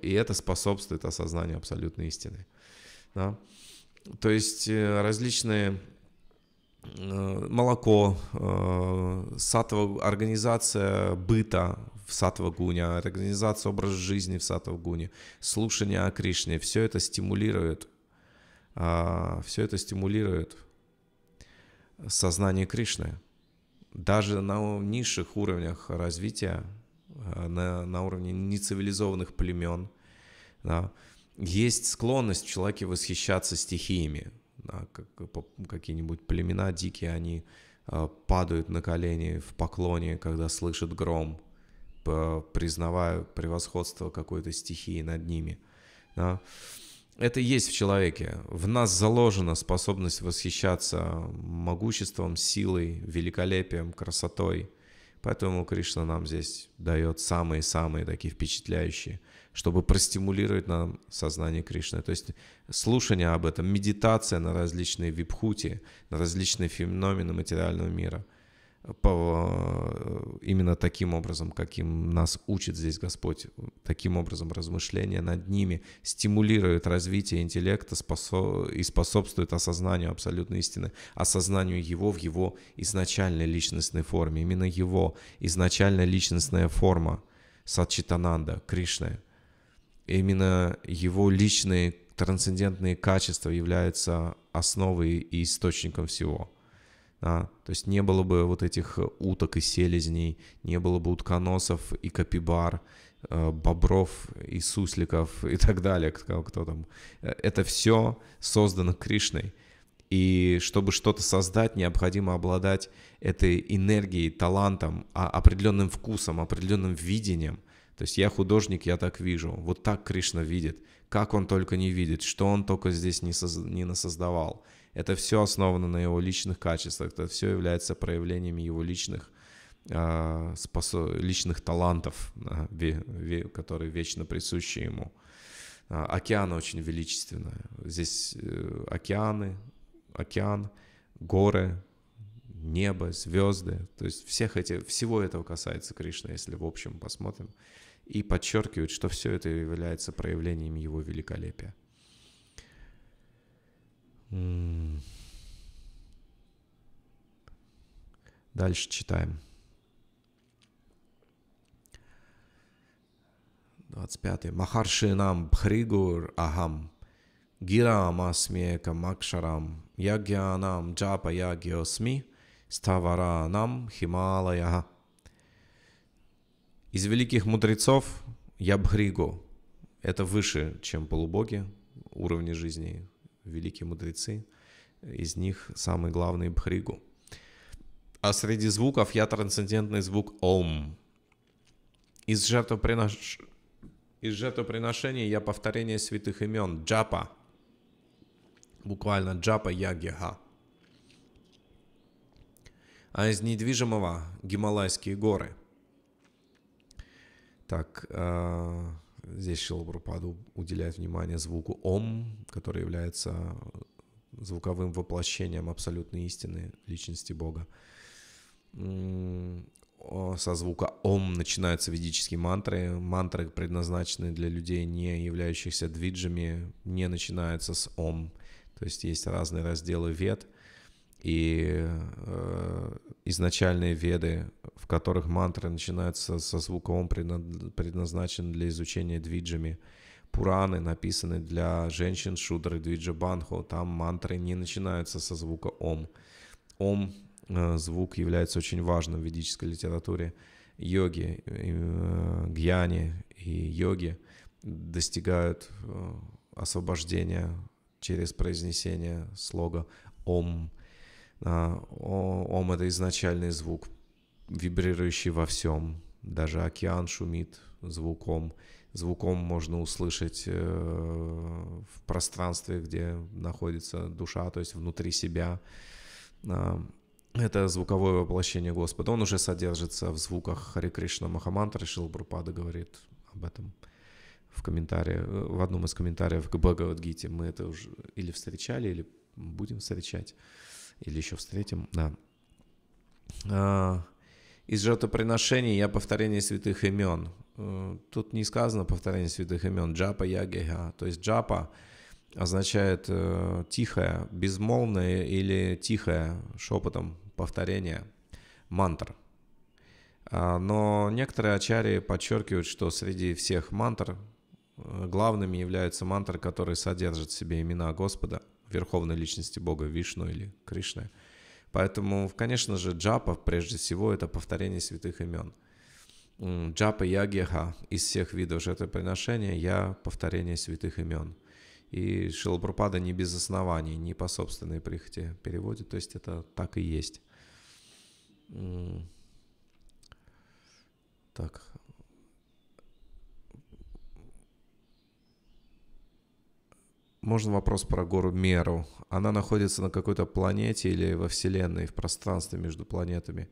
и это способствует осознанию абсолютной истины. Да. То есть э, различные э, молоко, э, сатва, организация быта в сатва гуне, организация образ жизни в сатва гуне, слушание о Кришне, все это стимулирует, а, все это стимулирует сознание Кришны даже на низших уровнях развития, э, на, на уровне нецивилизованных племен, да, есть склонность в человеке восхищаться стихиями. Да, как, какие-нибудь племена дикие, они э, падают на колени в поклоне, когда слышат гром, признавая превосходство какой-то стихии над ними. Да это есть в человеке. В нас заложена способность восхищаться могуществом, силой, великолепием, красотой. Поэтому Кришна нам здесь дает самые-самые такие впечатляющие, чтобы простимулировать нам сознание Кришны. То есть слушание об этом, медитация на различные випхути, на различные феномены материального мира – по, э, именно таким образом, каким нас учит здесь Господь, таким образом размышления над ними стимулируют развитие интеллекта способ, и способствует осознанию абсолютной истины, осознанию его в его изначальной личностной форме. Именно его изначальная личностная форма Садчитананда, Кришны, именно его личные трансцендентные качества являются основой и источником всего – да? То есть не было бы вот этих э, уток и селезней, не было бы утконосов и капибар, э, бобров и сусликов и так далее, кто, кто там. Э, это все создано Кришной. И чтобы что-то создать, необходимо обладать этой энергией, талантом, а, определенным вкусом, определенным видением. То есть я художник, я так вижу. Вот так Кришна видит. Как он только не видит, что он только здесь не, соз... не насоздавал это все основано на его личных качествах, это все является проявлениями его личных а, способ, личных талантов, а, которые вечно присущи ему. А, океаны очень величественные. Здесь э, океаны, океан, горы, небо, звезды. То есть всех эти, всего этого касается Кришна, если в общем посмотрим. И подчеркивает, что все это является проявлением его великолепия. Дальше читаем. 25. Махаршинам Бхригур Ахам Гирам Асмека Макшарам Ягьянам Джапа Ягьосми Ставаранам Хималая. Из великих мудрецов я Бхригу. Это выше, чем полубоги, уровни жизни великие мудрецы, из них самый главный Бхригу. А среди звуков я трансцендентный звук Ом. Из, жертвопринош... из жертвоприношений я повторение святых имен Джапа. Буквально Джапа Ягеха. А из недвижимого Гималайские горы. Так, э Здесь Шилабрупаду уделяет внимание звуку «ом», который является звуковым воплощением абсолютной истины личности Бога. Со звука «ом» начинаются ведические мантры. Мантры предназначенные для людей, не являющихся двиджами, не начинаются с «ом». То есть есть разные разделы вед, и э, изначальные веды, в которых мантры начинаются со звука «Ом», предназначены для изучения двиджами. Пураны написаны для женщин Шудры Двиджа Банху, там мантры не начинаются со звука «Ом». «Ом» э, звук является очень важным в ведической литературе. Йоги, э, гьяни и йоги достигают э, освобождения через произнесение слога «Ом». А, ом — это изначальный звук, вибрирующий во всем. Даже океан шумит звуком. Звуком можно услышать э, в пространстве, где находится душа, то есть внутри себя. А, это звуковое воплощение Господа. Он уже содержится в звуках Хари Кришна Махамантра. Шил Брупада говорит об этом в комментарии, в одном из комментариев к Бхагавадгите. Мы это уже или встречали, или будем встречать или еще встретим, да. А, из жертвоприношений я повторение святых имен. Э, тут не сказано повторение святых имен. Джапа ягега. То есть джапа означает э, тихое, безмолвное или тихое шепотом повторение мантр. А, но некоторые ачари подчеркивают, что среди всех мантр э, главными являются мантры, которые содержат в себе имена Господа – верховной личности Бога Вишну или Кришны. Поэтому, конечно же, джапа прежде всего это повторение святых имен. Джапа ягеха из всех видов жертвоприношения я повторение святых имен. И Шилапрапада не без оснований, не по собственной прихоти переводит, то есть это так и есть. Так, Можно вопрос про гору Меру. Она находится на какой-то планете или во Вселенной, в пространстве между планетами.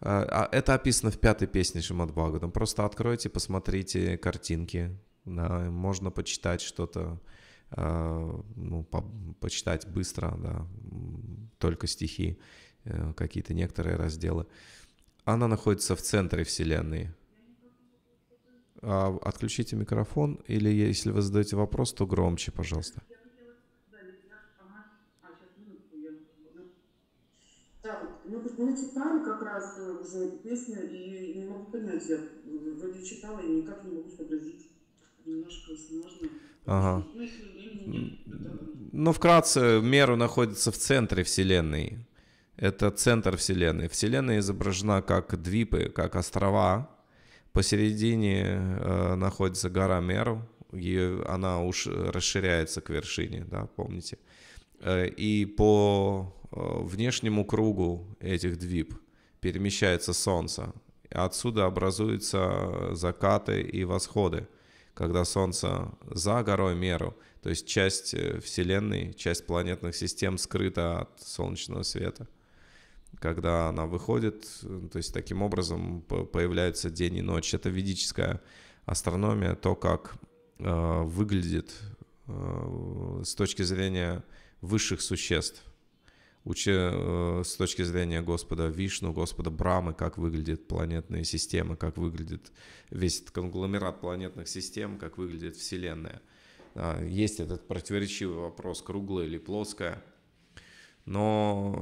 А, а это описано в пятой песне Шимат Бхагаватам. Ну, просто откройте, посмотрите картинки. Да, можно почитать что-то, а, ну, по почитать быстро, да, только стихи, э, какие-то некоторые разделы. Она находится в центре Вселенной, а, отключите микрофон или если вы задаете вопрос, то громче, пожалуйста. Ну, мы читали как раз э, уже эту песню, и не могу понять, я э, вроде читала и никак не могу сообразить. Немножко сложно. Ага. Ну, ну вкратце, Меру находится в центре Вселенной. Это центр Вселенной. Вселенная изображена как двипы, как острова, Посередине э, находится гора Меру, и она уж э, расширяется к вершине, да, помните. Э, и по э, внешнему кругу этих двип перемещается Солнце. Отсюда образуются закаты и восходы, когда Солнце за горой Меру, то есть часть Вселенной, часть планетных систем скрыта от солнечного света – когда она выходит, э, то есть таким образом появляется день и ночь. Это ведическая астрономия, то, как э, выглядит э, с точки зрения высших существ, учи, э, с точки зрения Господа Вишну, Господа Брамы, как выглядят планетные системы, как выглядит весь этот конгломерат планетных систем, как выглядит Вселенная. А, есть этот противоречивый вопрос, круглая или плоская – но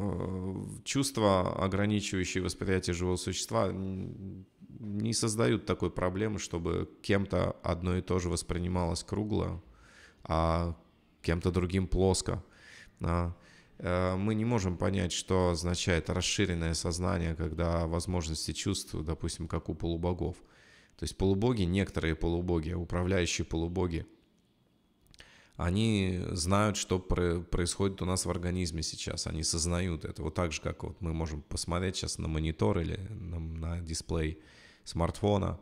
э, чувства, ограничивающие восприятие живого существа, не создают такой проблемы, чтобы кем-то одно и то же воспринималось кругло, а кем-то другим плоско. А, э, мы не можем понять, что означает расширенное сознание, когда возможности чувств, допустим, как у полубогов. То есть полубоги, некоторые полубоги, а управляющие полубоги – они знают, что происходит у нас в организме сейчас, они сознают это. Вот так же, как вот мы можем посмотреть сейчас на монитор или на, на дисплей смартфона,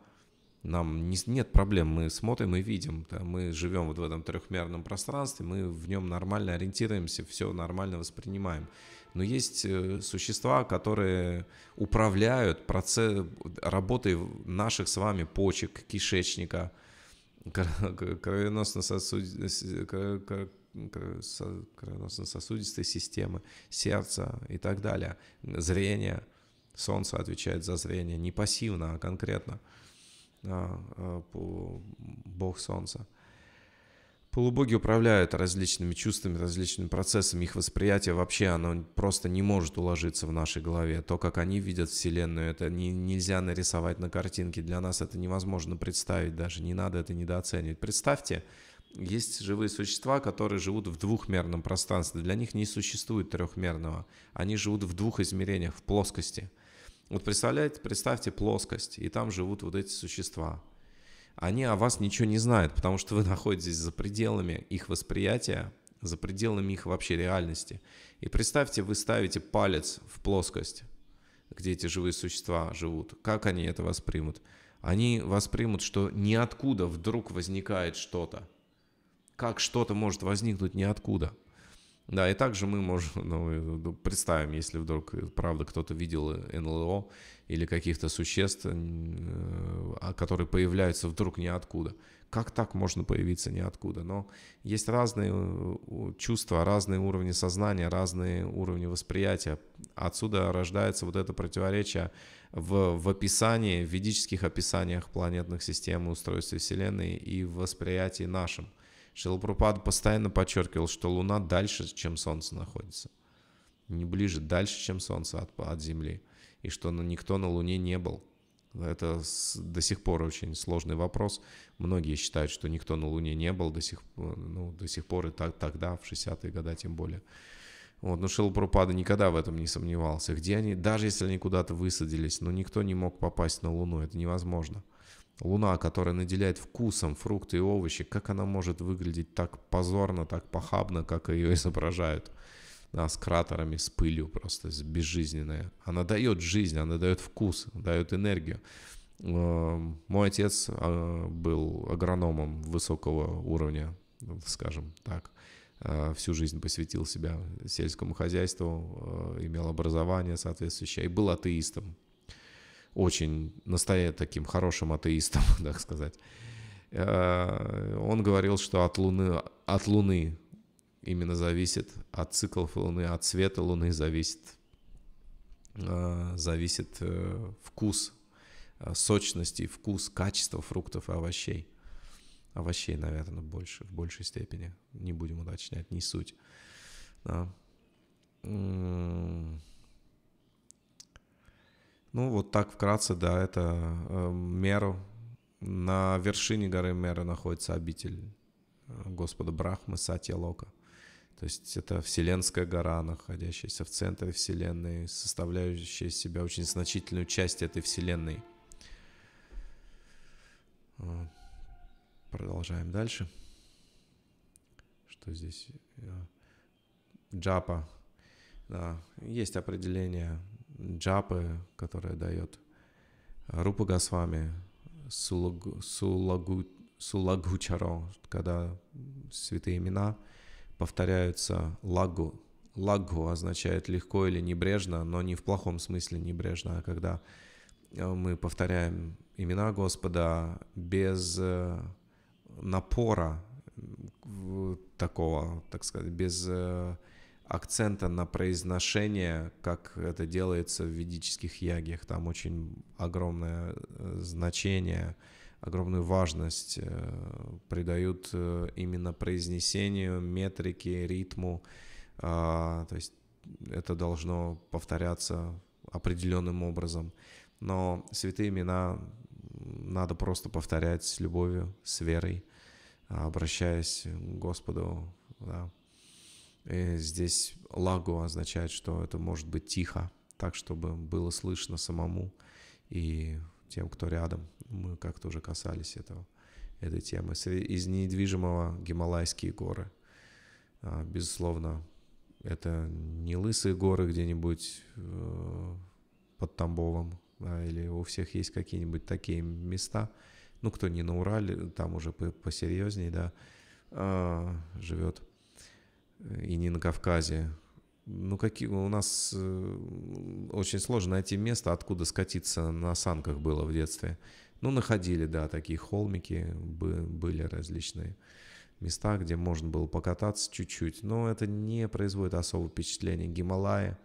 нам не, нет проблем, мы смотрим и видим, да, мы живем вот в этом трехмерном пространстве, мы в нем нормально ориентируемся, все нормально воспринимаем. Но есть э, существа, которые управляют процесс, работой наших с вами почек, кишечника – кровеносно-сосудистой системы, сердца и так далее, зрение Солнце отвечает за зрение не пассивно, а конкретно. А, а, бог Солнца. Полубоги управляют различными чувствами, различными процессами. Их восприятие вообще, оно просто не может уложиться в нашей голове. То, как они видят Вселенную, это не, нельзя нарисовать на картинке. Для нас это невозможно представить даже. Не надо это недооценивать. Представьте, есть живые существа, которые живут в двухмерном пространстве. Для них не существует трехмерного. Они живут в двух измерениях, в плоскости. Вот представляете, представьте плоскость, и там живут вот эти существа – они о вас ничего не знают, потому что вы находитесь за пределами их восприятия, за пределами их вообще реальности. И представьте, вы ставите палец в плоскость, где эти живые существа живут. Как они это воспримут? Они воспримут, что ниоткуда вдруг возникает что-то. Как что-то может возникнуть ниоткуда? Да, и также мы можем, ну, представим, если вдруг, правда, кто-то видел НЛО, или каких-то существ, э, которые появляются вдруг ниоткуда. Как так можно появиться ниоткуда? Но есть разные э, чувства, разные уровни сознания, разные уровни восприятия. Отсюда рождается вот это противоречие в, в описании, в ведических описаниях планетных систем и устройства Вселенной и в восприятии нашим. Шилапрупад постоянно подчеркивал, что Луна дальше, чем Солнце находится. Не ближе, дальше, чем Солнце от, от Земли и что никто на Луне не был. Это до сих пор очень сложный вопрос. Многие считают, что никто на Луне не был до сих, э, ну, до сих пор, и так, тогда, в 60-е годы тем более. Вот, но пропада никогда в этом не сомневался. Где они, даже если они куда-то высадились, но ну, никто не мог попасть на Луну, это невозможно. Луна, которая наделяет вкусом фрукты и овощи, как она может выглядеть так позорно, так похабно, как ее изображают? да, с кратерами, с пылью просто, с безжизненная. Она дает жизнь, она дает вкус, дает энергию. Эм, мой отец э, был агрономом высокого уровня, скажем так. Э, всю жизнь посвятил себя сельскому хозяйству, э, имел образование соответствующее и был атеистом. Очень настоящим таким хорошим атеистом, так сказать. Он говорил, что от Луны, от Луны именно зависит от циклов Луны, от света Луны зависит, э, зависит э, вкус, э, сочность и вкус, качество фруктов и овощей. Овощей, наверное, больше, в большей степени. Не будем уточнять, не суть. Да. Ну, вот так вкратце, да, это э, Меру. На вершине горы Меры находится обитель Господа Брахмы Сатья Лока. То есть это Вселенская гора, находящаяся в центре Вселенной, составляющая из себя очень значительную часть этой Вселенной. А, продолжаем дальше. Что здесь? А, джапа. Да, есть определение джапы, которое дает Рупа Госвами, Сулагу, Сулагучаро, когда святые имена – повторяются лагу. Лагу означает легко или небрежно, но не в плохом смысле небрежно, а когда э, мы повторяем имена Господа без э, напора такого, так сказать, без э, акцента на произношение, как это делается в ведических ягиях. Там очень огромное значение огромную важность э, придают э, именно произнесению, метрике, ритму. А, то есть это должно повторяться определенным образом. Но святые имена надо просто повторять с любовью, с верой, обращаясь к Господу. Да. И здесь лагу означает, что это может быть тихо, так, чтобы было слышно самому и тем, кто рядом. Мы как-то уже касались этого, этой темы. Из недвижимого Гималайские горы. А, безусловно, это не лысые горы где-нибудь э, под Тамбовом, да, или у всех есть какие-нибудь такие места. Ну, кто не на Урале, там уже посерьезней, да, а, живет. Э, и не на Кавказе, ну, какие у нас э, очень сложно найти место, откуда скатиться на санках было в детстве. Ну, находили, да, такие холмики, были различные места, где можно было покататься чуть-чуть, но это не производит особого впечатления. Гималаи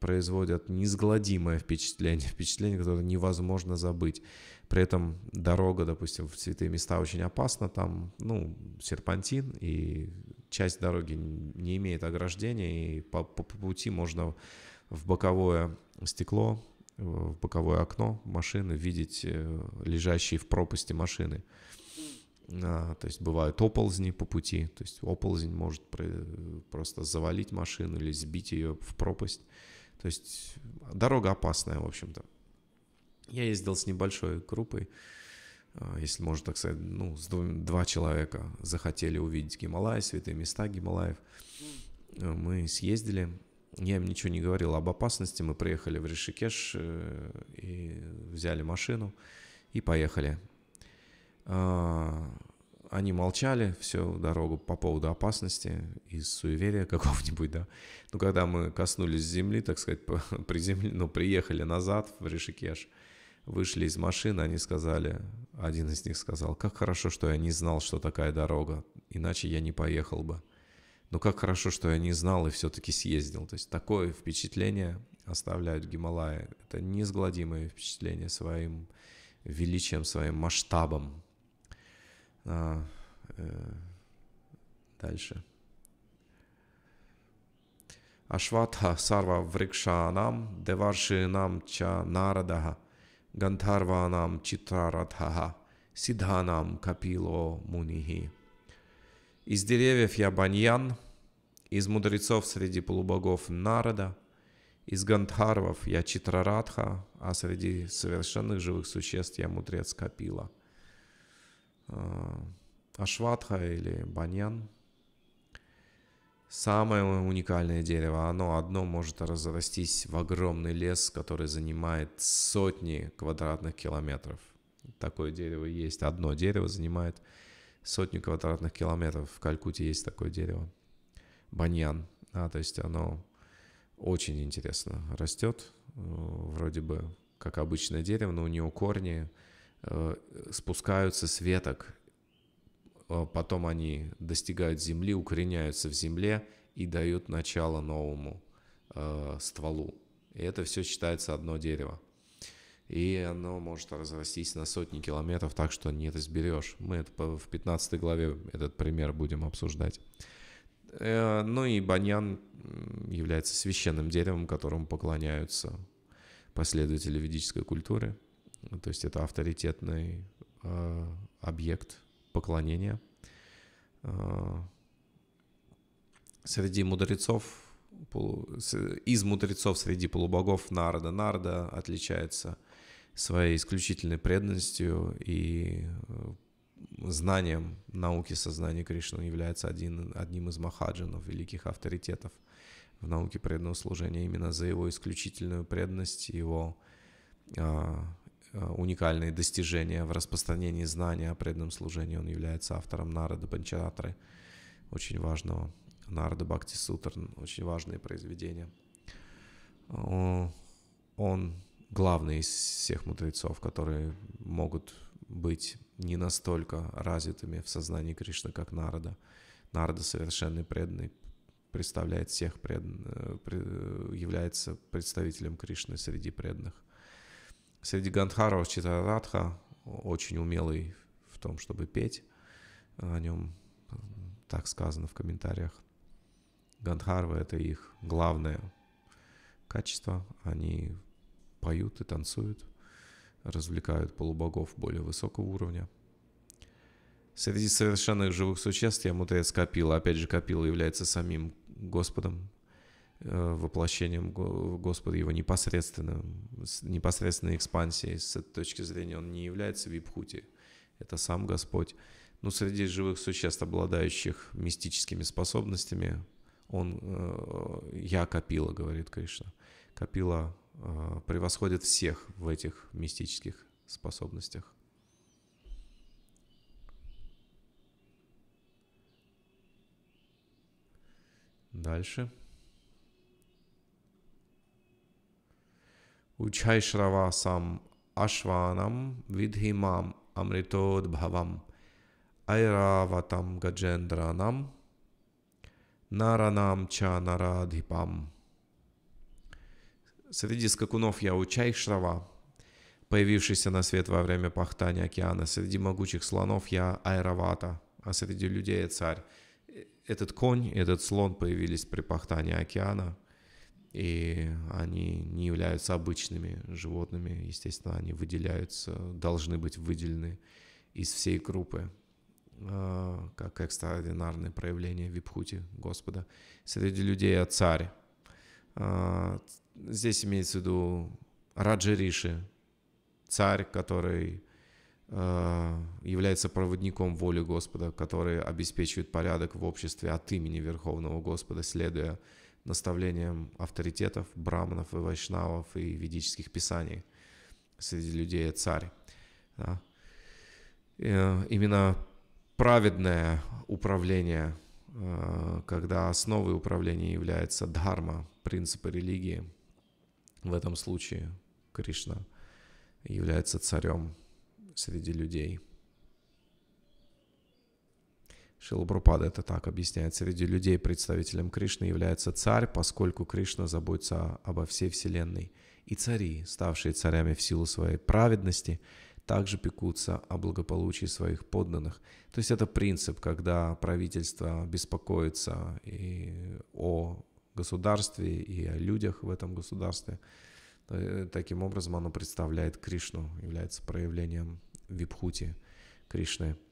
производят неизгладимое впечатление, впечатление, которое невозможно забыть. При этом дорога, допустим, в святые места очень опасна, там, ну, серпантин и часть дороги не имеет ограждения, и по, по пути можно в боковое стекло, в боковое окно машины видеть э, лежащие в пропасти машины. А, то есть бывают оползни по пути, то есть оползень может просто завалить машину или сбить ее в пропасть. То есть дорога опасная, в общем-то. Я ездил с небольшой группой, а, если можно так сказать, ну, с двум, два человека захотели увидеть Гималай, святые места Гималаев. А, мы съездили, я им ничего не говорил об опасности, мы приехали в Ришикеш э, и взяли машину и поехали. А, они молчали всю дорогу по поводу опасности и суеверия какого-нибудь, да. Но когда мы коснулись земли, так сказать, приземли, ну, приехали назад в Ришикеш – вышли из машины, они сказали, один из них сказал, как хорошо, что я не знал, что такая дорога, иначе я не поехал бы. Но ну, как хорошо, что я не знал и все-таки съездил. То есть такое впечатление оставляют Гималаи. Это неизгладимое впечатление своим величием, своим масштабом. А, э, дальше. Ашватха сарва врикшанам деваршинам ча нарадаха Гантарванам читраратха Сидханам Капило Мунихи. Из деревьев я баньян, из мудрецов среди полубогов народа из гантарвов я читраратха а среди совершенных живых существ я мудрец Капила. А, Ашватха или Баньян – самое уникальное дерево, оно одно может разрастись в огромный лес, который занимает сотни квадратных километров. Такое дерево есть. Одно дерево занимает сотни квадратных километров. В Калькуте есть такое дерево. Баньян. А, то есть оно очень интересно растет. Э, вроде бы как обычное дерево, но у него корни э, спускаются с веток Э, потом они достигают земли, укореняются в земле и дают начало новому э, стволу. И это все считается одно дерево. И оно может разрастись на сотни километров, так что не разберешь. Мы это в 15 главе этот пример будем обсуждать. Э, ну и баньян является священным деревом, которому поклоняются последователи ведической культуры. То есть это авторитетный э, объект – поклонения. А, среди мудрецов, из мудрецов среди полубогов Нарда. Нарда отличается своей исключительной преданностью и э, знанием науки сознания Кришны. Он является один, одним из махаджинов великих авторитетов в науке преданного служения именно за его исключительную преданность, его а, Э, уникальные достижения в распространении знания о преданном служении. Он является автором Нарада Панчаратры, очень важного, Нарада Бхакти Сутр, очень важные произведения. Он главный из всех мудрецов, которые могут быть не настолько развитыми в сознании Кришны, как Нарада. Нарада совершенный преданный, представляет всех преданных, э, является представителем Кришны среди преданных. Среди Гандхаров Читарадха очень умелый в том, чтобы петь. О нем так сказано в комментариях. Гандхарвы — это их главное качество. Они поют и танцуют, развлекают полубогов более высокого уровня. Среди совершенных живых существ я мудрец Капила, опять же Капила является самим Господом, Э, воплощением Господа, его непосредственным, непосредственной экспансией с этой точки зрения. Он не является випхути, это сам Господь. Но среди живых существ, обладающих мистическими способностями, он э, «я копила», говорит Кришна. Копила э, превосходит всех в этих мистических способностях. Дальше. Учайшравасам Ашванам Видхимам Амритодбхавам Айраватам Гаджендранам Наранам Ча Нарадхипам. Среди скакунов я Учайшрава, появившийся на свет во время пахтания океана. Среди могучих слонов я Айравата, а среди людей я царь. Этот конь и этот слон появились при пахтании океана – и они не являются обычными животными, естественно, они выделяются, должны быть выделены из всей группы а, как экстраординарное проявление випхути Господа среди людей о царе. А, здесь имеется в виду Раджариши, царь, который а, является проводником воли Господа, который обеспечивает порядок в обществе от имени Верховного Господа, следуя наставлением авторитетов, браманов и вайшнавов и ведических писаний. Среди людей царь. Да? И э, именно праведное управление, э, когда основой управления является дхарма, принципы религии, в этом случае Кришна является царем среди людей – Шилапрапада это так объясняет. Среди людей представителем Кришны является царь, поскольку Кришна заботится обо всей вселенной. И цари, ставшие царями в силу своей праведности, также пекутся о благополучии своих подданных. То есть это принцип, когда правительство беспокоится и о государстве, и о людях в этом государстве. Э, таким образом оно представляет Кришну, является проявлением випхути Кришны –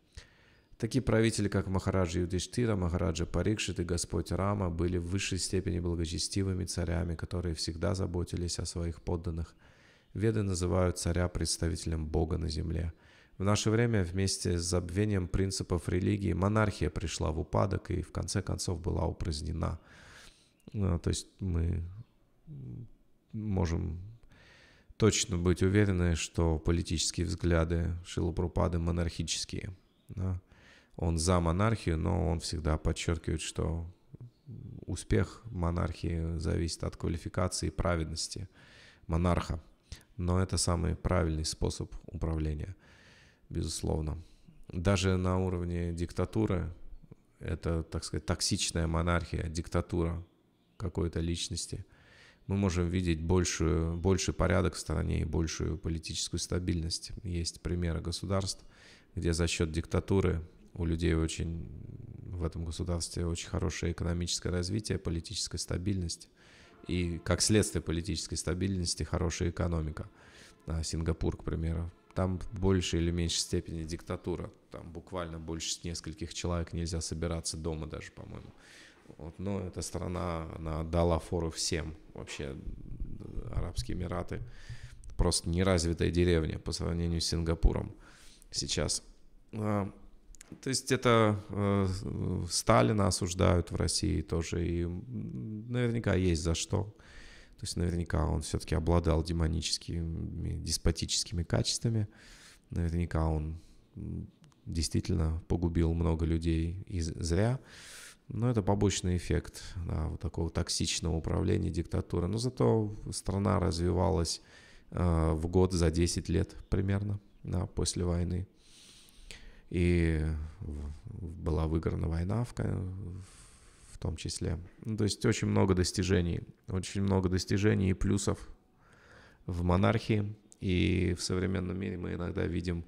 Такие правители, как Махараджа Юдиштира, Махараджа Парикшит и Господь Рама были в высшей степени благочестивыми царями, которые всегда заботились о своих подданных. Веды называют царя представителем Бога на земле. В наше время вместе с забвением принципов религии монархия пришла в упадок и в конце концов была упразднена. Ну, то есть мы можем точно быть уверены, что политические взгляды Шилупрупады монархические. Да? он за монархию, но он всегда подчеркивает, что успех монархии зависит от квалификации и праведности монарха. Но это самый правильный способ управления, безусловно. Даже на уровне диктатуры, это, так сказать, токсичная монархия, диктатура какой-то личности, мы можем видеть большую, больше порядок в стране и большую политическую стабильность. Есть примеры государств, где за счет диктатуры у людей очень в этом государстве очень хорошее экономическое развитие, политическая стабильность и как следствие политической стабильности хорошая экономика. А Сингапур, к примеру, там в большей или меньшей степени диктатура. Там буквально больше нескольких человек нельзя собираться дома даже, по-моему. Вот, но эта страна, она дала фору всем, вообще Арабские Эмираты. Просто неразвитая деревня по сравнению с Сингапуром сейчас. А то есть это э, Сталина осуждают в России тоже, и наверняка есть за что. То есть наверняка он все-таки обладал демоническими, деспотическими качествами. Наверняка он действительно погубил много людей и зря. Но это побочный эффект да, вот такого токсичного управления диктатуры. Но зато страна развивалась э, в год за 10 лет примерно да, после войны и была выиграна война в, в том числе. Ну, то есть очень много достижений, очень много достижений и плюсов в монархии, и в современном мире мы иногда видим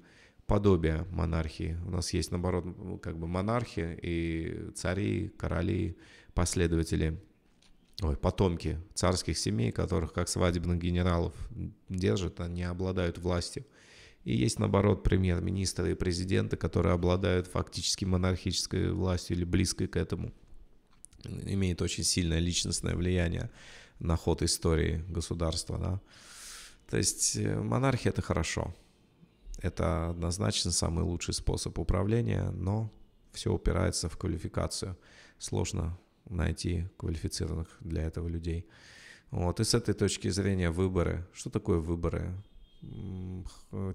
подобие монархии. У нас есть, наоборот, как бы монархи и цари, короли, последователи, ой, потомки царских семей, которых как свадебных генералов держат, они обладают властью – и есть, наоборот, премьер-министры и президенты, которые обладают фактически монархической властью или близкой к этому. Имеет очень сильное личностное влияние на ход истории государства. Да? То есть э, монархия – это хорошо. Это однозначно самый лучший способ управления, но все упирается в квалификацию. Сложно найти квалифицированных для этого людей. Вот. И с этой точки зрения выборы. Что такое выборы?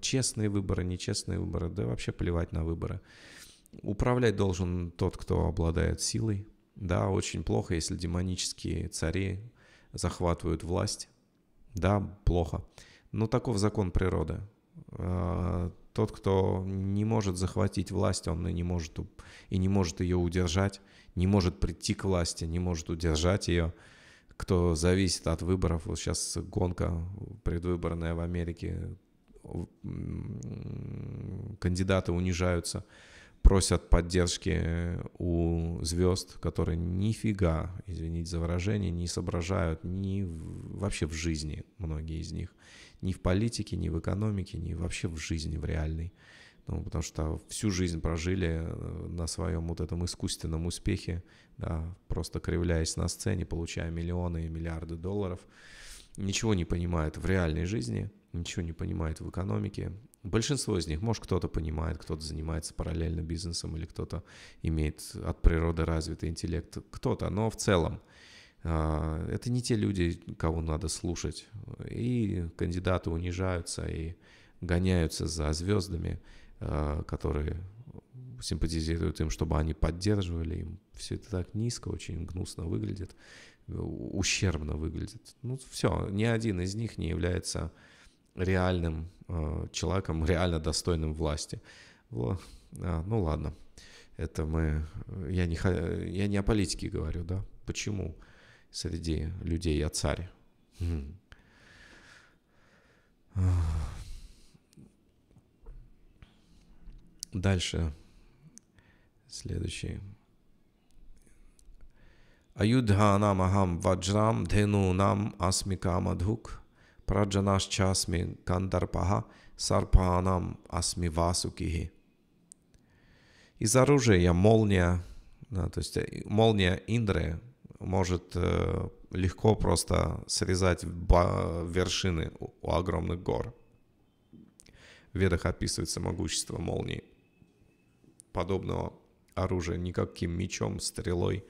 честные выборы, нечестные выборы, да вообще плевать на выборы. Управлять должен тот, кто обладает силой. Да, очень плохо, если демонические цари захватывают власть. Да, плохо. Но таков закон природы. А, тот, кто не может захватить власть, он и не может, и не может ее удержать, не может прийти к власти, не может удержать ее – кто зависит от выборов. Вот сейчас гонка предвыборная в Америке. Кандидаты унижаются, просят поддержки у звезд, которые нифига, извините за выражение, не соображают ни в, вообще в жизни многие из них. Ни в политике, ни в экономике, ни вообще в жизни, в реальной ну, потому что всю жизнь прожили э, на своем вот этом искусственном успехе, да, просто кривляясь на сцене, получая миллионы и миллиарды долларов, ничего не понимают в реальной жизни, ничего не понимают в экономике. Большинство из них, может, кто-то понимает, кто-то занимается параллельно бизнесом или кто-то имеет от природы развитый интеллект, кто-то, но в целом э, это не те люди, кого надо слушать. И кандидаты унижаются и гоняются за звездами. Э, которые симпатизируют им, чтобы они поддерживали им. Все это так низко, очень гнусно выглядит, э, ущербно выглядит. Ну все, ни один из них не является реальным э, человеком, реально достойным власти. Во, а, ну ладно, это мы... Э, я не, я не о политике говорю, да? Почему среди людей я царь? Хм. Дальше. Следующий. Аюдханам ахам ваджрам дхену нам асмика мадхук праджанаш часми кандарпаха сарпаанам асми васукихи. Из оружия молния, да, то есть э, молния Индры может э, легко просто срезать вершины у, у огромных гор. В ведах описывается могущество молнии подобного оружия никаким мечом, стрелой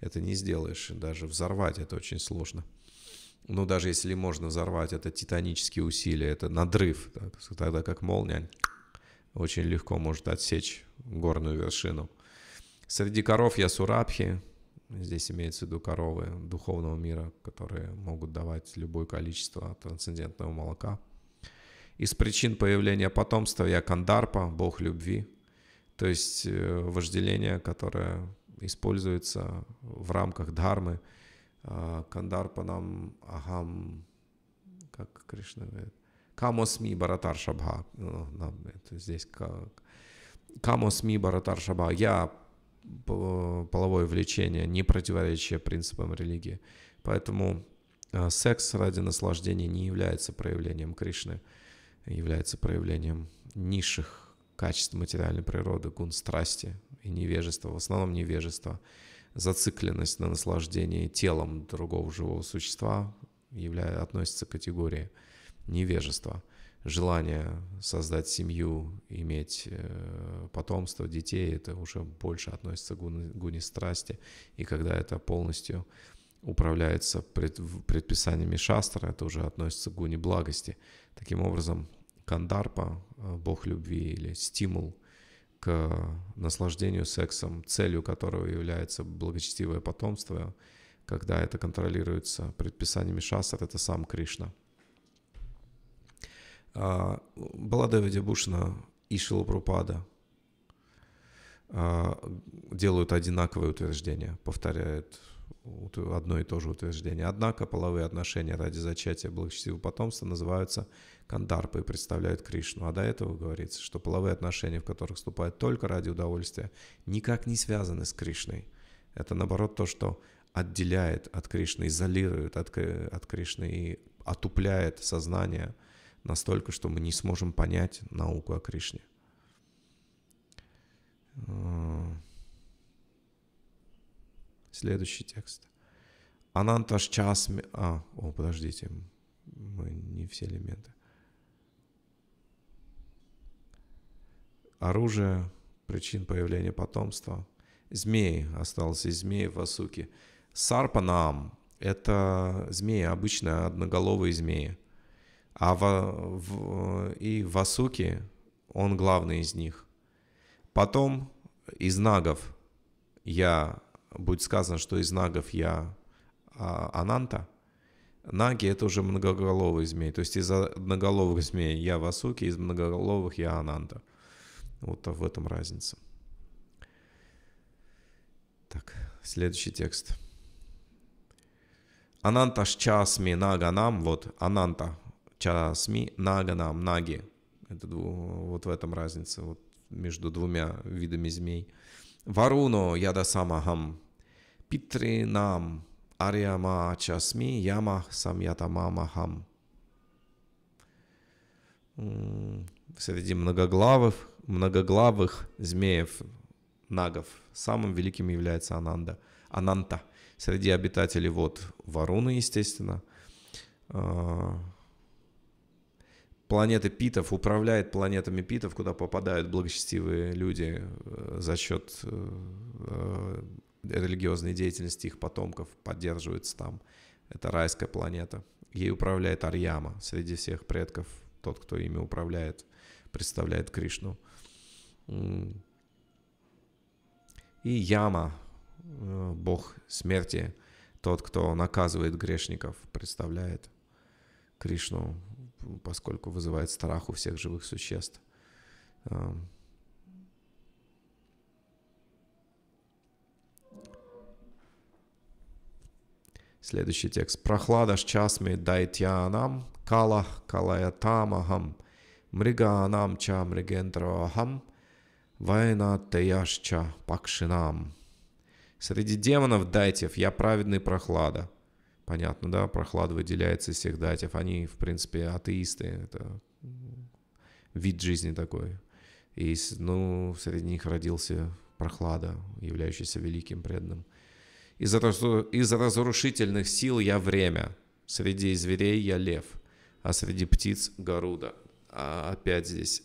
это не сделаешь. Даже взорвать это очень сложно. Ну, даже если можно взорвать, это титанические усилия, это надрыв. Тогда как молния очень легко может отсечь горную вершину. Среди коров я сурабхи. Здесь имеется в виду коровы духовного мира, которые могут давать любое количество трансцендентного молока. Из причин появления потомства я Кандарпа, бог любви, то есть э, вожделение, которое используется в рамках дхармы, а, кандарпа нам агам, как Кришна говорит, камосми баратар шабха, ну, это здесь как, камосми баратар шабха, я э, половое влечение, не противоречие принципам религии. Поэтому э, секс ради наслаждения не является проявлением Кришны, является проявлением низших качеств материальной природы, гун страсти и невежества, в основном невежество, зацикленность на наслаждении телом другого живого существа является, относится к категории невежества, желание создать семью, иметь э, потомство, детей, это уже больше относится к гуне страсти, и когда это полностью управляется пред предписаниями шастра, это уже относится к гуне благости. Таким образом, кандарпа, э, бог любви или стимул к наслаждению сексом, целью которого является благочестивое потомство, когда это контролируется предписаниями шастр, это сам Кришна. А, Баладева Дебушна и Шилапрупада а, делают одинаковые утверждения, повторяют одно и то же утверждение. Однако половые отношения ради зачатия благочестивого потомства называются кандарпы и представляют Кришну. А до этого говорится, что половые отношения, в которых вступают только ради удовольствия, никак не связаны с Кришной. Это наоборот то, что отделяет от Кришны, изолирует от, от Кришны и отупляет сознание настолько, что мы не сможем понять науку о Кришне. Э, Следующий текст. Ананташ час... А, о, подождите, мы не все элементы. Оружие, причин появления потомства. Змеи, остался из змеи Васуки. Сарпанам – это змеи, обычно одноголовые змеи. А ва, в, и Васуки, он главный из них. Потом из нагов я будет сказано, что из нагов я а, ананта. Наги — это уже многоголовый змей. То есть из одноголовых змей я Васуки, из многоголовых я Ананта. Вот в этом разница. Так, следующий текст. Ананта часми наганам, вот, ананта часми наганам, наги. Это вот в этом разница вот, между двумя видами змей. Варуно яда самахам нам Ариама Часми Яма Самьята Мамахам. Среди многоглавых, многоглавых змеев, нагов, самым великим является Ананда. Ананта. Среди обитателей вот Варуна, естественно. А, планеты Питов управляет планетами Питов, куда попадают благочестивые люди э, за счет э, э, религиозной деятельности их потомков поддерживается там. Это райская планета. Ей управляет Арьяма. Среди всех предков тот, кто ими управляет, представляет Кришну. И Яма, э, бог смерти, тот, кто наказывает грешников, представляет Кришну, поскольку вызывает страх у всех живых существ. Эм. Следующий текст. Прохлада с часми дайтьянам кала калаятамахам мриганам ча мригентравахам вайна таяшча пакшинам. Среди демонов дайтев я праведный прохлада. Понятно, да? Прохлада выделяется из всех дайтев. Они, в принципе, атеисты. Это вид жизни такой. И, ну, среди них родился прохлада, являющийся великим преданным. Из, за из разрушительных сил я время. Среди зверей я лев, а среди птиц горуда. А опять здесь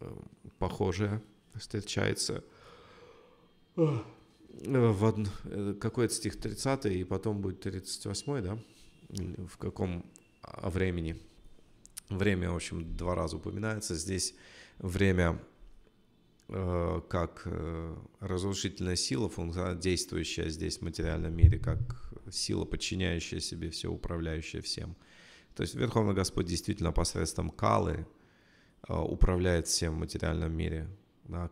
э, похожее встречается. Э, в од... Э, Какой-то стих 30 и потом будет 38 да? В каком а, времени? Время, в общем, два раза упоминается. Здесь время Э, как э, разрушительная сила, функция действующая здесь в материальном мире, как сила, подчиняющая себе все, управляющая всем. То есть Верховный Господь действительно посредством калы э, управляет всем в материальном мире.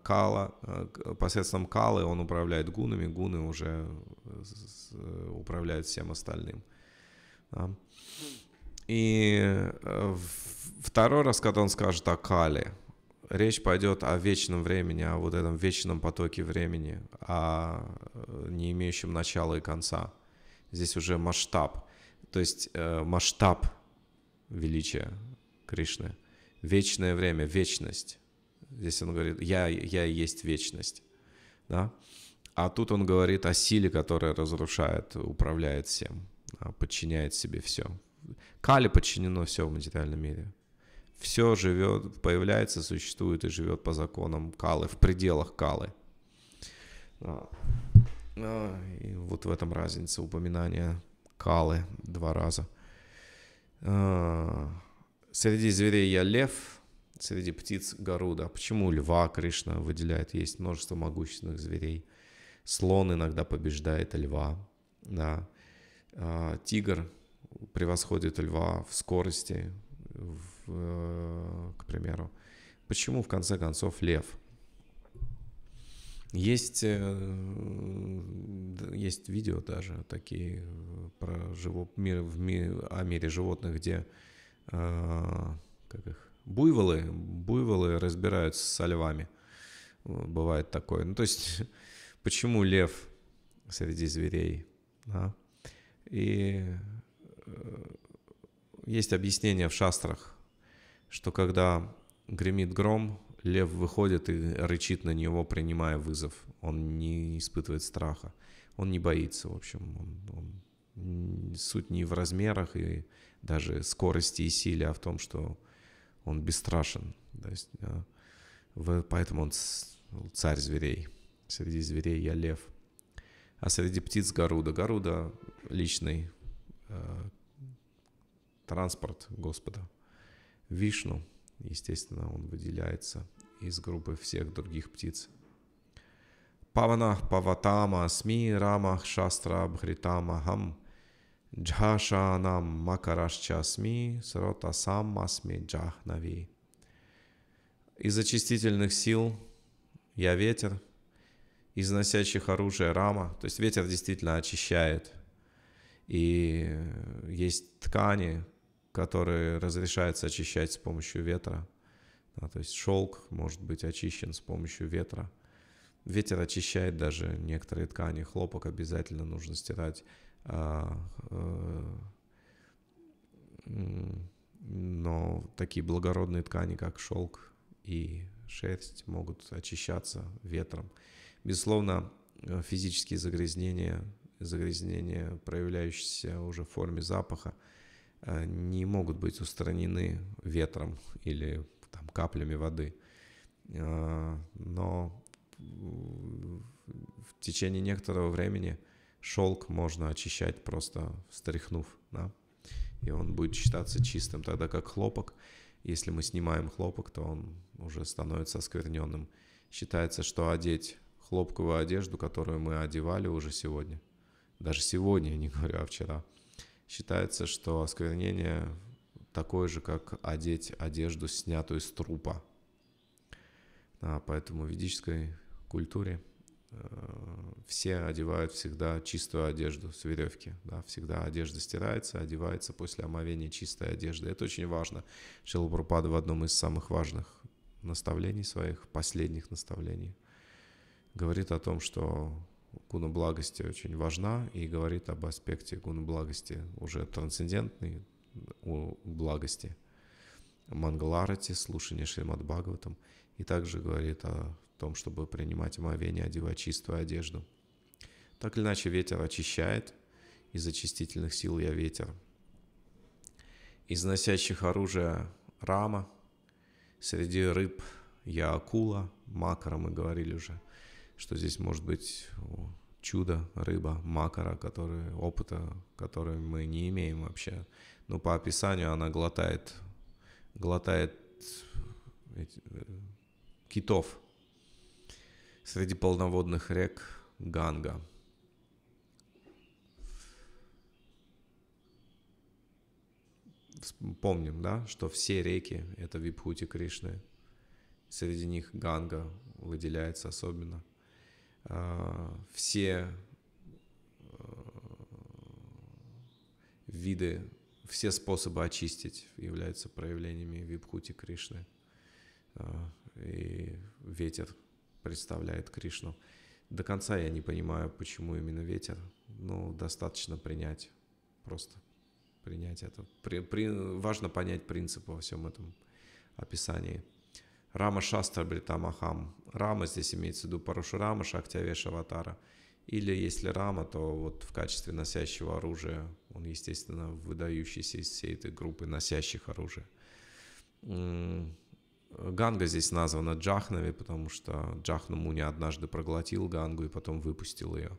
Кала, посредством калы он управляет гунами, гуны уже управляют всем остальным. И второй раз, когда он скажет о кале – речь пойдет о вечном времени, о вот этом вечном потоке времени, о э, не имеющем начала и конца. Здесь уже масштаб, то есть э, масштаб величия Кришны. Вечное время, вечность. Здесь он говорит, я, я и есть вечность. Да? А тут он говорит о силе, которая разрушает, управляет всем, а, подчиняет себе все. Кали подчинено все в материальном мире все живет, появляется, существует и живет по законам Калы, в пределах Калы. А, а, и вот в этом разница упоминания Калы два раза. А, среди зверей я лев, среди птиц Гаруда. Почему льва Кришна выделяет? Есть множество могущественных зверей. Слон иногда побеждает льва. Да. Тигр превосходит льва в скорости, в Э, к примеру. Почему, в конце концов, лев? Есть, э, есть видео даже такие э, про живо, мир, в ми, о мире животных, где как их, буйволы, буйволы разбираются со львами. Бывает такое. Ну, то есть, почему лев среди зверей? Да? И есть объяснение в шастрах что когда гремит гром, лев выходит и рычит на него, принимая вызов. Он не испытывает страха, он не боится, в общем. Он, он, суть не в размерах и даже скорости и силе, а в том, что он бесстрашен. То есть, э, поэтому он ну, царь зверей. Среди зверей я лев. А среди птиц Гаруда. Гаруда — личный э, транспорт Господа. Вишну, естественно, он выделяется из группы всех других птиц. Паванах Паватама Сми Рамах Шастра бхритама Бхритамахам Джхашанам Макарашча Сми срота Сротасам сми Джахнави. Из очистительных сил я ветер, из носящих оружие рама, то есть ветер действительно очищает. И есть ткани, которые разрешается очищать с помощью ветра. Да, то есть шелк может быть очищен с помощью ветра. Ветер очищает даже некоторые ткани. Хлопок обязательно нужно стирать. А, э, но такие благородные ткани, как шелк и шерсть, могут очищаться ветром. Безусловно, э, физические загрязнения, загрязнения, проявляющиеся уже в форме запаха, Э, не могут быть устранены ветром или там, каплями воды. Э, но в течение некоторого времени шелк можно очищать просто встряхнув, да? и он будет считаться чистым, тогда как хлопок, если мы снимаем хлопок, то он уже становится оскверненным. Считается, что одеть хлопковую одежду, которую мы одевали уже сегодня, даже сегодня, я не говорю, а вчера – Считается, что осквернение такое же, как одеть одежду, снятую с трупа. А поэтому в ведической культуре э, все одевают всегда чистую одежду с веревки. Да? Всегда одежда стирается, одевается после омовения чистой одежды. Это очень важно. Шилупрупада в одном из самых важных наставлений своих, последних наставлений, говорит о том, что гуна благости очень важна и говорит об аспекте гуна благости, уже трансцендентной благости, мангаларати, слушание Шримад Бхагаватам, и также говорит о том, чтобы принимать омовение, одевать чистую одежду. Так или иначе, ветер очищает, из очистительных сил я ветер. Износящих оружие рама, среди рыб я акула, макара мы говорили уже – что здесь может быть чудо, рыба, макара, которые, опыта, который мы не имеем вообще. но по описанию она глотает, глотает эти, э, китов среди полноводных рек Ганга. Помним, да, что все реки — это Випхути Кришны. Среди них Ганга выделяется особенно – Э, все э, виды, все способы очистить являются проявлениями Вибхути Кришны. Э, и ветер представляет Кришну. До конца я не понимаю, почему именно ветер. Ну, достаточно принять. Просто принять это. При, при, важно понять принцип во всем этом описании. Рама Шастра Бритамахам Рама здесь имеется в виду Парашурама, Шактиавеш, Аватара. Или если Рама, то вот в качестве носящего оружия он, естественно, выдающийся из всей этой группы носящих оружия. Ганга здесь названа Джахнави, потому что джахну Муни однажды проглотил Гангу и потом выпустил ее.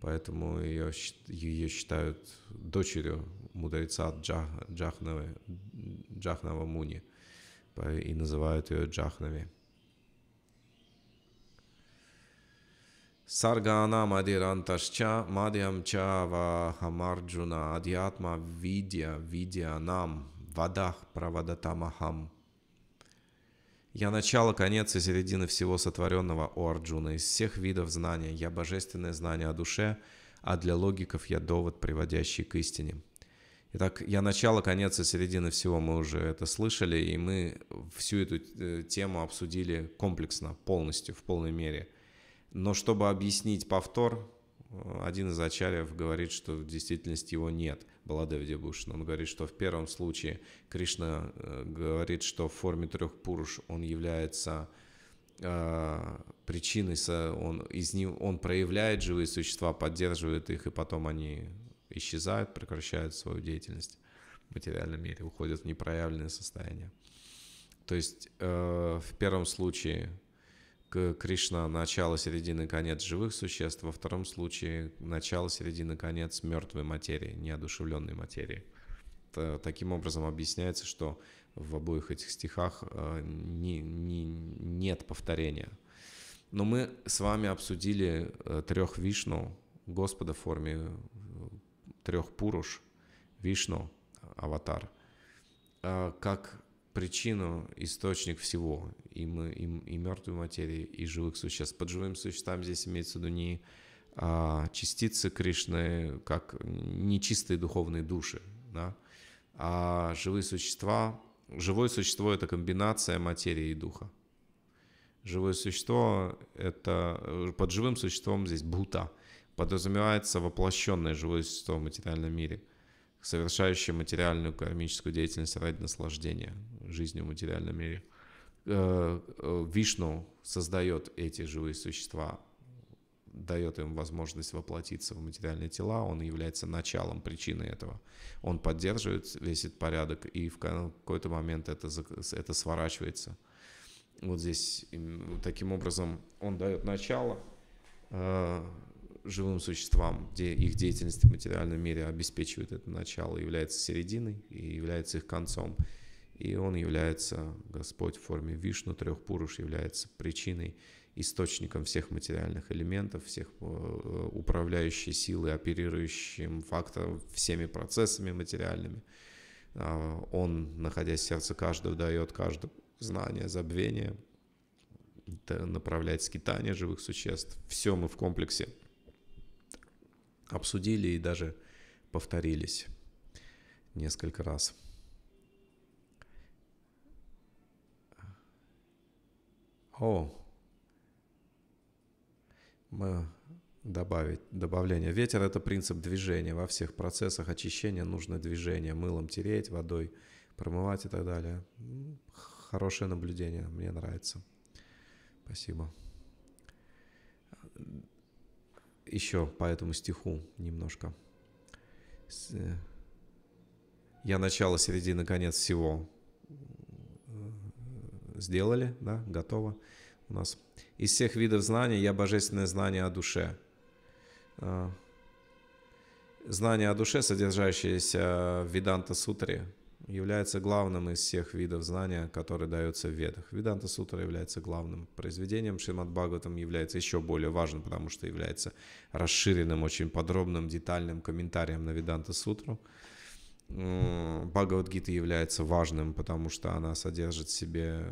Поэтому ее, ее считают дочерью мудреца Джах, Джахнавы, Джахнава Муни и называют ее Джахнави. Саргана Мадиранташча Мадьямча Вахамарджуна адиатма видя видя Нам Вадах Правадатамахам. Я начало, конец и середина всего сотворенного, у Арджуна, из всех видов знания. Я божественное знание о душе, а для логиков я довод, приводящий к истине. Итак, я начало, конец и середина всего, мы уже это слышали, и мы всю эту э, тему обсудили комплексно, полностью, в полной мере. Но чтобы объяснить повтор, э, один из ачарьев говорит, что в действительности его нет, Баладевди Бушин. Он говорит, что в первом случае Кришна э, говорит, что в форме трех пуруш он является э, причиной, он, из них, он проявляет живые существа, поддерживает их, и потом они исчезают, прекращают свою деятельность в материальном мире, уходят в непроявленное состояние. То есть э, в первом случае Кришна – начало, середина, конец живых существ, во втором случае – начало, середина, конец мертвой материи, неодушевленной материи. Таким образом объясняется, что в обоих этих стихах не, э, не, нет повторения. Но мы с вами обсудили э, трех Вишну, Господа в форме э, трех Пуруш, Вишну, аватар, а как причину, источник всего, и, мы, и, и мертвой материи, и живых существ. Под живым существам здесь имеется в виду не а, частицы Кришны, как нечистые духовные души, да? а живые существа, живое существо — это комбинация материи и духа. Живое существо — это, э, под живым существом здесь бута, подразумевается воплощенное живое существо в материальном мире — совершающие материальную кармическую деятельность ради наслаждения жизни в материальном мире. Э, э, Вишну создает эти живые существа, дает им возможность воплотиться в материальные тела, он является началом причины этого. Он поддерживает весь этот порядок, и в какой-то момент это, это сворачивается. Вот здесь таким образом он дает начало э, живым существам, где их деятельность в материальном мире обеспечивает это начало, является серединой и является их концом и он является, Господь в форме Вишну, трех пуруш является причиной, источником всех материальных элементов, всех э, управляющей силы, оперирующим фактом, всеми процессами материальными. А, он, находясь в сердце каждого, дает каждому знание, забвение, направляет скитание живых существ. Все мы в комплексе обсудили и даже повторились несколько раз. О, мы добавить, добавление. Ветер – это принцип движения. Во всех процессах очищения нужно движение. Мылом тереть, водой промывать и так далее. Хорошее наблюдение, мне нравится. Спасибо. Еще по этому стиху немножко. Э, Я начало, середина, конец всего сделали, да, готово у нас. Из всех видов знаний я божественное знание о душе. А, знание о душе, содержащееся в Веданта Сутре, является главным из всех видов знания, которые даются в Ведах. Веданта Сутра является главным произведением, Шримад Бхагаватам является еще более важным, потому что является расширенным, очень подробным, детальным комментарием на Веданта Сутру. Bhagavad Gita является важным, потому что она содержит в себе,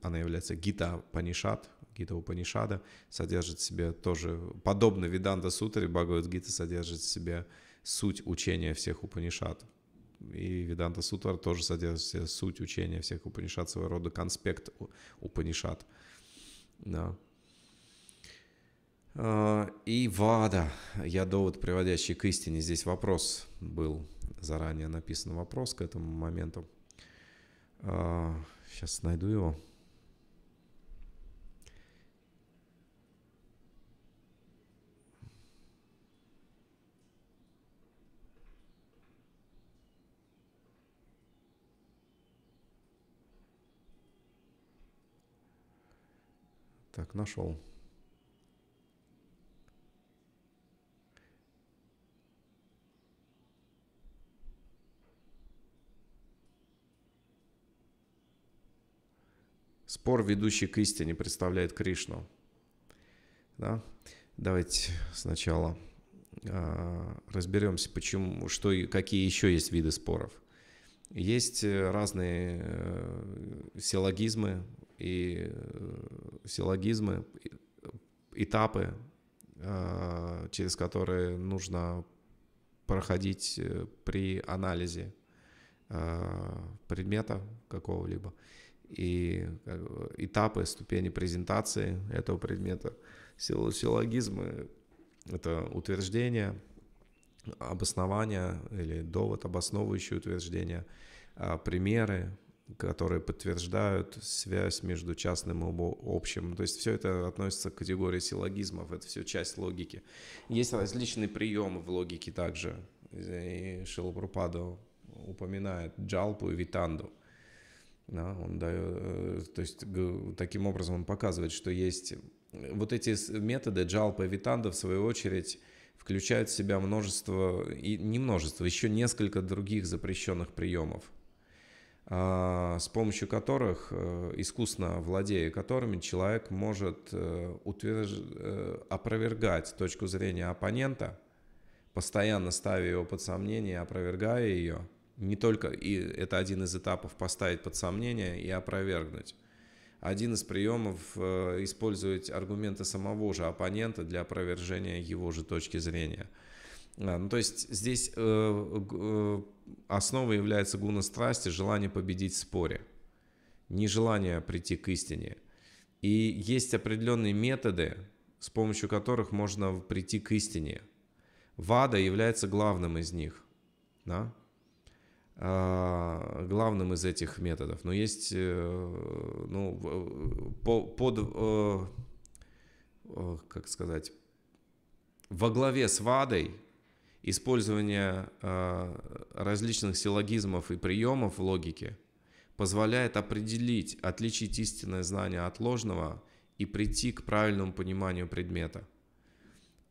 она является Гита Панишат, Гита Упанишада, содержит в себе тоже, подобно Виданта Сутре, Бхагавад Гита содержит в себе суть учения всех упанишад И Виданта Сутра тоже содержит в себе суть учения всех упанишад своего рода конспект упанишад. Да. А, и Вада, я довод, приводящий к истине, здесь вопрос был – заранее написан вопрос к этому моменту. Сейчас а, найду его. Так, нашел. Спор, ведущий к истине, представляет Кришну. Да? Давайте сначала а, разберемся, почему, что и какие еще есть виды споров. Есть э, разные э, силлогизмы и э, силлогизмы, этапы, а, через которые нужно проходить при анализе а, предмета какого-либо и этапы, ступени презентации этого предмета. Силлогизмы — это утверждение, обоснование или довод, обосновывающее утверждение, а примеры, которые подтверждают связь между частным и общим. То есть все это относится к категории силлогизмов, это все часть логики. Есть различные приемы в логике также. И Шилапрупада упоминает джалпу и витанду – да, он дает, э, то есть таким образом он показывает, что есть э, вот эти методы Джалпа и Витанда, в свою очередь, включают в себя множество, и не множество, еще несколько других запрещенных приемов, а, с помощью которых, э, искусно владея которыми, человек может утвержд... опровергать точку зрения оппонента, постоянно ставя его под сомнение, опровергая ее – не только, и это один из этапов поставить под сомнение и опровергнуть. Один из приемов э, использовать аргументы самого же оппонента для опровержения его же точки зрения. А, ну, то есть здесь э, э, основой является гуна страсти, желание победить в споре, нежелание прийти к истине. И есть определенные методы, с помощью которых можно прийти к истине. Вада является главным из них. Да? А, главным из этих методов. Но есть э, ну, под, э, э, как сказать, во главе с ВАДой использование а, различных силлогизмов и приемов в логике позволяет определить, отличить истинное знание от ложного и прийти к правильному пониманию предмета.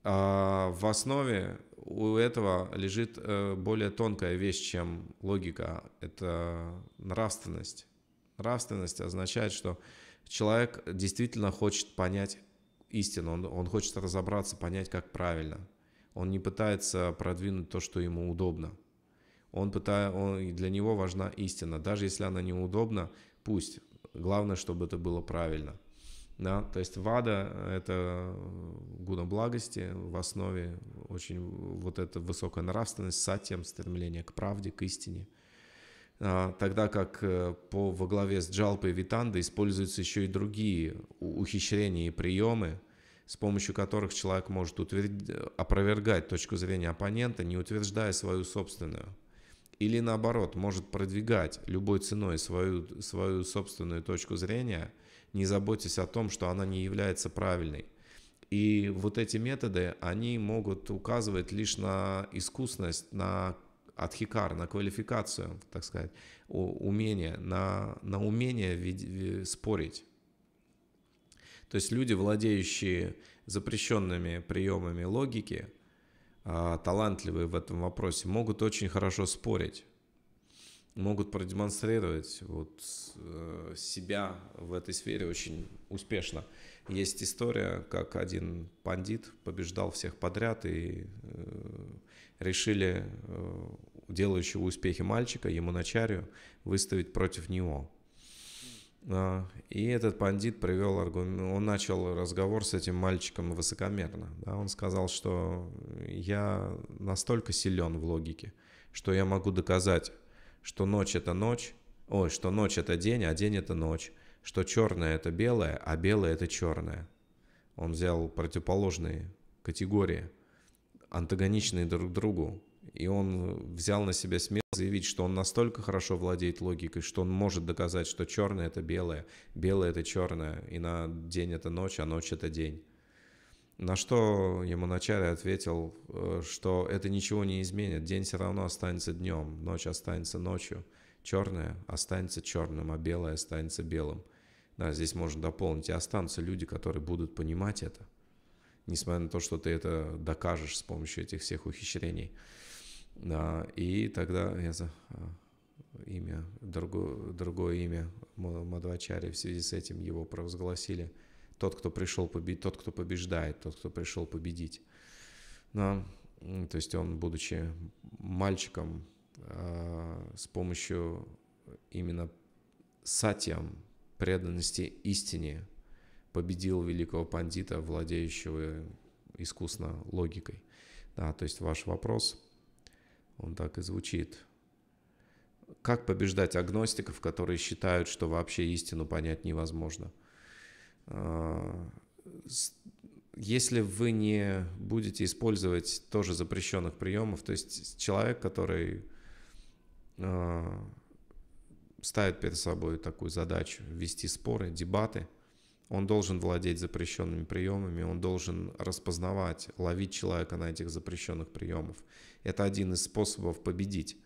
А в основе у этого лежит э, более тонкая вещь, чем логика. Это нравственность. Нравственность означает, что человек действительно хочет понять истину, он, он хочет разобраться, понять, как правильно. Он не пытается продвинуть то, что ему удобно. Он пытая, он, для него важна истина. Даже если она неудобна, пусть. Главное, чтобы это было правильно. Да, то есть ВАДА — это э, гуна благости, в основе очень вот эта высокая нравственность, сатьям, стремление к правде, к истине. А, тогда как э, по, во главе с Джалпой и Витанда используются еще и другие ухищрения и приемы, с помощью которых человек может утверд... опровергать точку зрения оппонента, не утверждая свою собственную. Или наоборот, может продвигать любой ценой свою, свою собственную точку зрения — не заботясь о том, что она не является правильной. И вот эти методы, они могут указывать лишь на искусность, на адхикар, на квалификацию, так сказать, умение, на, на умение спорить. То есть люди, владеющие запрещенными приемами логики, а, талантливые в этом вопросе, могут очень хорошо спорить могут продемонстрировать вот э, себя в этой сфере очень успешно. Есть история, как один пандит побеждал всех подряд и э, решили э, делающего успехи мальчика, ему начарию, выставить против него. А, и этот пандит привел аргумент, он начал разговор с этим мальчиком высокомерно. Да? Он сказал, что я настолько силен в логике, что я могу доказать что ночь – это ночь, ой, что ночь – это день, а день – это ночь, что черное – это белое, а белое – это черное. Он взял противоположные категории, антагоничные друг другу, и он взял на себя смелость заявить, что он настолько хорошо владеет логикой, что он может доказать, что черное – это белое, белое – это черное, и на день – это ночь, а ночь – это день. На что ему вначале ответил, э, что это ничего не изменит, день все равно останется днем, ночь останется ночью, черное останется черным, а белое останется белым. Да, здесь можно дополнить, и останутся люди, которые будут понимать это, несмотря на то, что ты это докажешь с помощью этих всех ухищрений. Да, и тогда я за э, имя, другое, другое имя Мадвачари в связи с этим его провозгласили – тот, кто пришел победить, тот, кто побеждает, тот, кто пришел победить. Но, то есть он, будучи мальчиком, а, с помощью именно сатьям, преданности истине, победил великого пандита, владеющего искусно логикой. Да, то есть ваш вопрос, он так и звучит. Как побеждать агностиков, которые считают, что вообще истину понять невозможно – Э, если вы не будете использовать тоже запрещенных приемов, то есть человек, который э, ставит перед собой такую задачу вести споры, дебаты, он должен владеть запрещенными приемами, он должен распознавать, ловить человека на этих запрещенных приемах. Это один из способов победить.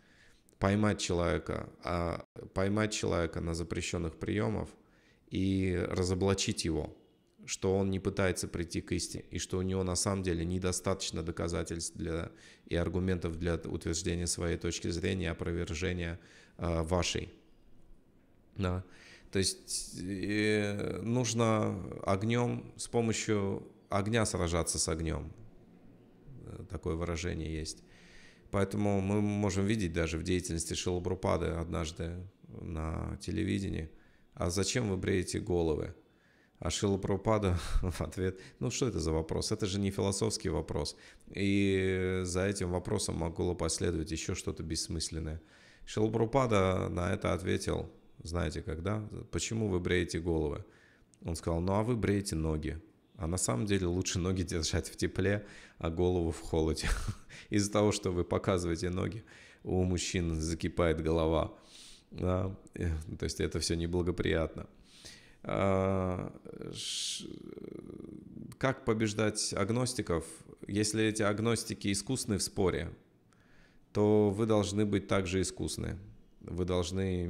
Поймать человека, а поймать человека на запрещенных приемах – и разоблачить его, что он не пытается прийти к истине, и что у него на самом деле недостаточно доказательств для, и аргументов для утверждения своей точки зрения, опровержения э, вашей. Да. То есть нужно огнем, с помощью огня сражаться с огнем. Такое выражение есть. Поэтому мы можем видеть даже в деятельности Шилабрупады однажды на телевидении – а зачем вы бреете головы? А Шилапрапада в ответ, ну что это за вопрос? Это же не философский вопрос. И за этим вопросом могло последовать еще что-то бессмысленное. Шилапрапада на это ответил, знаете, когда? Почему вы бреете головы? Он сказал, ну а вы бреете ноги. А на самом деле лучше ноги держать в тепле, а голову в холоде. Из-за того, что вы показываете ноги, у мужчин закипает голова да, ну, то есть это все неблагоприятно. А, как побеждать агностиков? Если эти агностики искусны в споре, то вы должны быть также искусны. Вы должны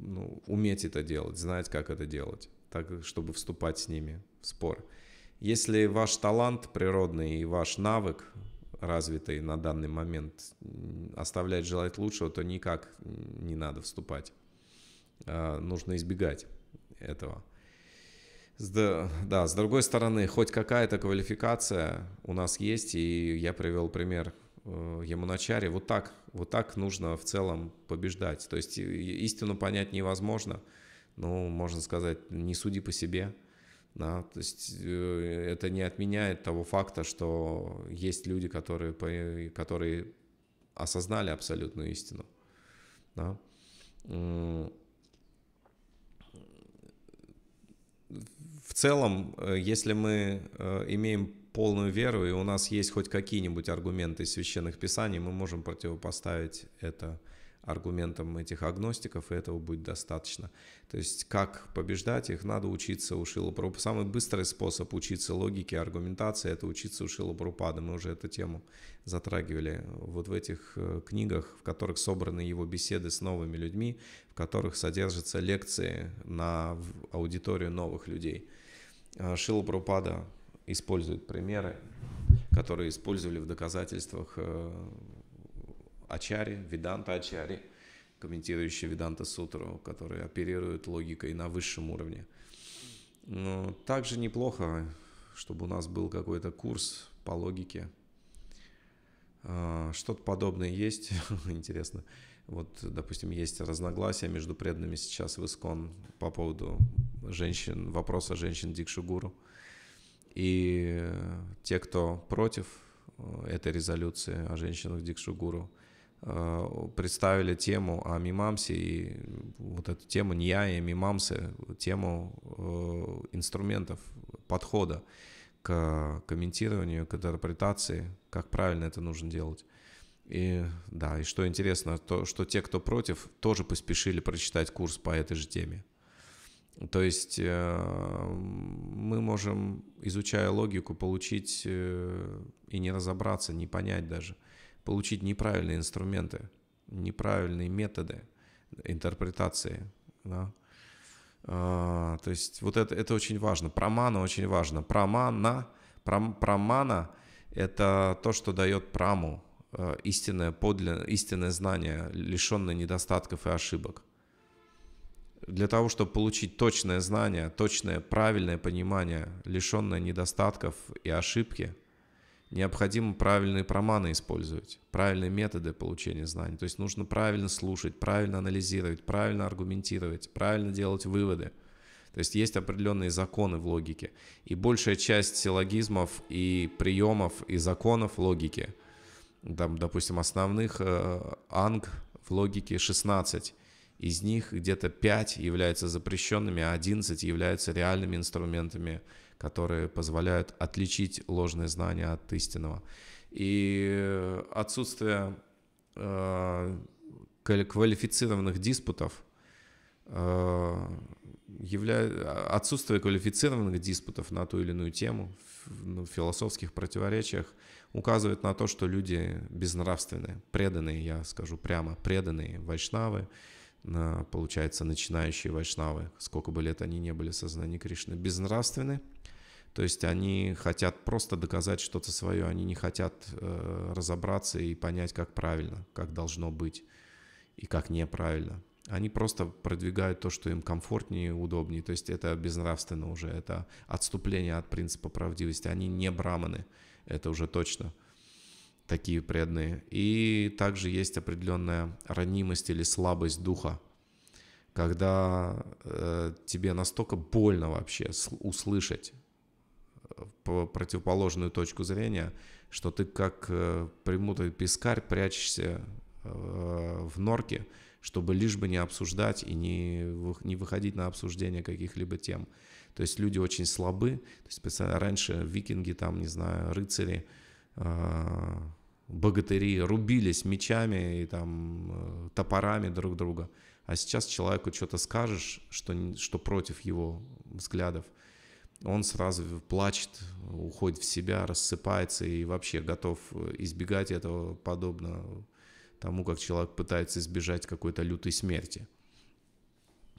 ну, уметь это делать, знать, как это делать, так, чтобы вступать с ними в спор. Если ваш талант природный и ваш навык развитой на данный момент оставляет желать лучшего, то никак не надо вступать. А, нужно избегать этого. Да, с другой стороны, хоть какая-то квалификация у нас есть, и я привел пример э, Ямуначари. Вот так, вот так нужно в целом побеждать. То есть истину понять невозможно, ну можно сказать, не суди по себе – да, то есть э, это не отменяет того факта, что есть люди, которые, которые осознали абсолютную истину. Да. В целом, э, если мы э, имеем полную веру, и у нас есть хоть какие-нибудь аргументы из священных писаний, мы можем противопоставить это аргументам этих агностиков, и этого будет достаточно. То есть как побеждать их, надо учиться у Шилапрупады. Самый быстрый способ учиться логике аргументации – это учиться у Шилапрупады. Мы уже эту тему затрагивали вот в этих э, книгах, в которых собраны его беседы с новыми людьми, в которых содержатся лекции на аудиторию новых людей. Э, Шила Прупада использует примеры, которые использовали в доказательствах э, Ачари, Веданта Ачари, комментирующий Веданта Сутру, который оперирует логикой на высшем уровне. Но также неплохо, чтобы у нас был какой-то курс по логике. А, что-то подобное есть, интересно. Вот, допустим, есть разногласия между преданными сейчас в Искон по поводу женщин, вопроса женщин Дикшугуру. И те, кто против э, этой резолюции о женщинах Дикшугуру, Э, представили тему о мимамсе, и вот эту тему не я и мимамсы, тему э, инструментов подхода к комментированию, к интерпретации, как правильно это нужно делать. И да, и что интересно, то, что те, кто против, тоже поспешили прочитать курс по этой же теме. То есть э, мы можем, изучая логику, получить и не разобраться, не понять даже – получить неправильные инструменты, неправильные методы интерпретации. Да? А, то есть вот это, это очень важно. Прамана очень важно. Прамана, прам, прамана – это то, что дает праму, э, истинное, подлинное, истинное знание, лишенное недостатков и ошибок. Для того, чтобы получить точное знание, точное, правильное понимание, лишенное недостатков и ошибки – Необходимо правильные проманы использовать, правильные методы получения знаний. То есть нужно правильно слушать, правильно анализировать, правильно аргументировать, правильно делать выводы. То есть есть определенные законы в логике. И большая часть силлогизмов и приемов и законов логики, там, допустим, основных э, анг в логике 16, из них где-то 5 являются запрещенными, а 11 являются реальными инструментами которые позволяют отличить ложные знания от истинного. И отсутствие э, квалифицированных диспутов э, является отсутствие квалифицированных диспутов на ту или иную тему ну, в философских противоречиях указывает на то, что люди безнравственные, преданные, я скажу прямо, преданные вайшнавы, получается, начинающие вайшнавы, сколько бы лет они не были в сознании Кришны, безнравственны. То есть они хотят просто доказать что-то свое, они не хотят э, разобраться и понять, как правильно, как должно быть и как неправильно. Они просто продвигают то, что им комфортнее, удобнее. То есть это безнравственно уже, это отступление от принципа правдивости. Они не браманы, это уже точно такие преданные. И также есть определенная ранимость или слабость духа, когда э, тебе настолько больно вообще услышать э, противоположную точку зрения, что ты как э, примутый пескарь прячешься э, в норке, чтобы лишь бы не обсуждать и не, не выходить на обсуждение каких-либо тем. То есть люди очень слабы. То есть раньше викинги, там, не знаю, рыцари, э, богатыри рубились мечами и там э, топорами друг друга. А сейчас человеку что-то скажешь, что, что против его взглядов, он сразу плачет, уходит в себя, рассыпается и вообще готов э, избегать этого подобно тому, как человек пытается избежать какой-то лютой смерти.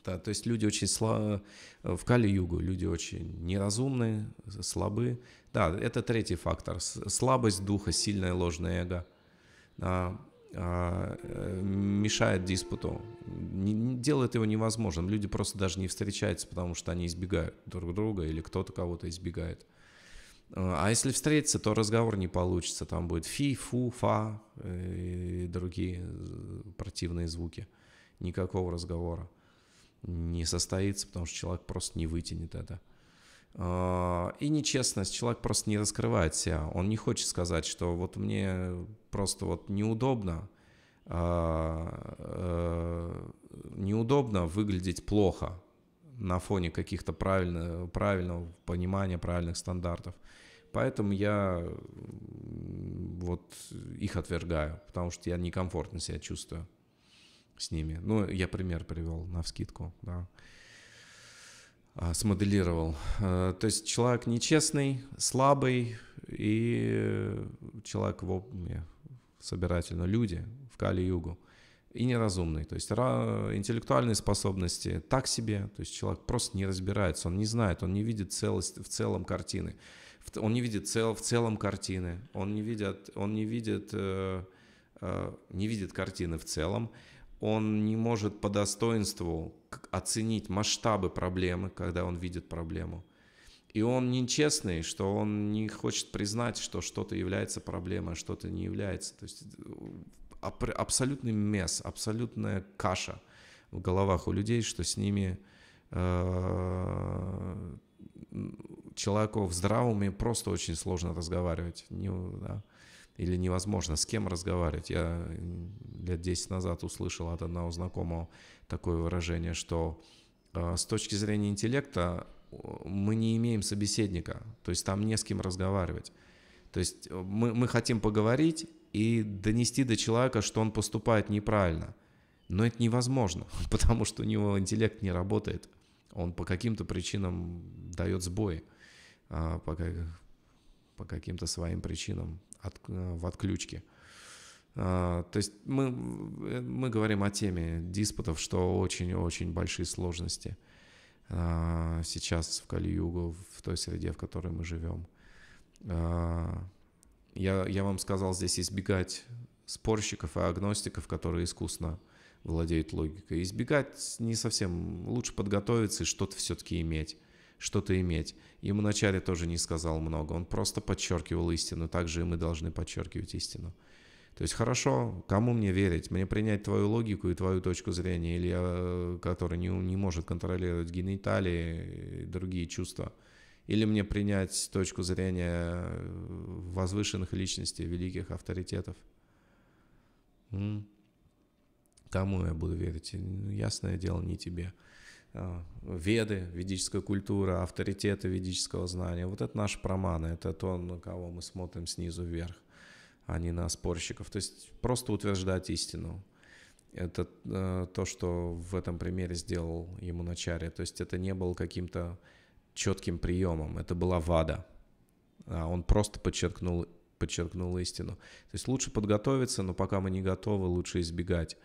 Да, то есть люди очень слабы, э, в Кали-Югу люди очень неразумные, слабы, да, это третий фактор. Слабость духа, сильное ложное эго а, а, э, мешает диспуту, делает его невозможным. Люди просто даже не встречаются, потому что они избегают друг друга или кто-то кого-то избегает. А, а если встретиться, то разговор не получится. Там будет фи, фу, фа э, и другие э, противные звуки. Никакого разговора не состоится, потому что человек просто не вытянет это. А, и нечестность, человек просто не раскрывает себя, он не хочет сказать, что вот мне просто вот неудобно, а, э, неудобно выглядеть плохо на фоне каких-то правильно, правильного понимания, правильных стандартов. Поэтому я вот их отвергаю, потому что я некомфортно себя чувствую с ними. Ну, я пример привел на вскидку, да. А, смоделировал. Э, то есть человек нечестный, слабый и человек в опыте, собирательно люди в Кали-Югу и неразумный. То есть интеллектуальные способности так себе, то есть человек просто не разбирается, он не знает, он не видит целость в целом картины, он не видит цел, в целом картины, он не видит, он не видит, э, э, не видит картины в целом, он не может по достоинству оценить масштабы проблемы, когда он видит проблему. И он нечестный, что он не хочет признать, что что-то является проблемой, а что-то не является. То есть э, абсолютный мес, абсолютная каша в головах у людей, что с ними э, человеку в здравом и просто очень сложно разговаривать. Не, да или невозможно с кем разговаривать. Я лет 10 назад услышал от одного знакомого такое выражение, что а, с точки зрения интеллекта мы не имеем собеседника, то есть там не с кем разговаривать. То есть э, мы, мы хотим поговорить и донести до человека, что он поступает неправильно. Но это невозможно, потому что у него интеллект не работает. Он по каким-то причинам дает сбой а, по, по каким-то своим причинам от, э, в отключке. А, то есть мы, э, мы говорим о теме диспутов, что очень-очень большие сложности а, сейчас в Кали-Югу, в той среде, в которой мы живем. А, я, я вам сказал здесь избегать спорщиков и агностиков, которые искусно владеют логикой. Избегать не совсем. Лучше подготовиться и что-то все-таки иметь что-то иметь. ему вначале тоже не сказал много, он просто подчеркивал истину, так же и мы должны подчеркивать истину. То есть хорошо, кому мне верить? Мне принять твою логику и твою точку зрения, или я, который не, не может контролировать гениталии и другие чувства? Или мне принять точку зрения э, возвышенных личностей, великих авторитетов? М? Кому я буду верить? Ясное дело, не тебе. Э, веды, ведическая культура, авторитеты ведического знания. Вот это наши проманы, это то, на кого мы смотрим снизу вверх, а не на спорщиков. То есть просто утверждать истину. Это э, то, что в этом примере сделал ему начаре. То есть это не было каким-то четким приемом, это была вада. А он просто подчеркнул, подчеркнул истину. То есть лучше подготовиться, но пока мы не готовы, лучше избегать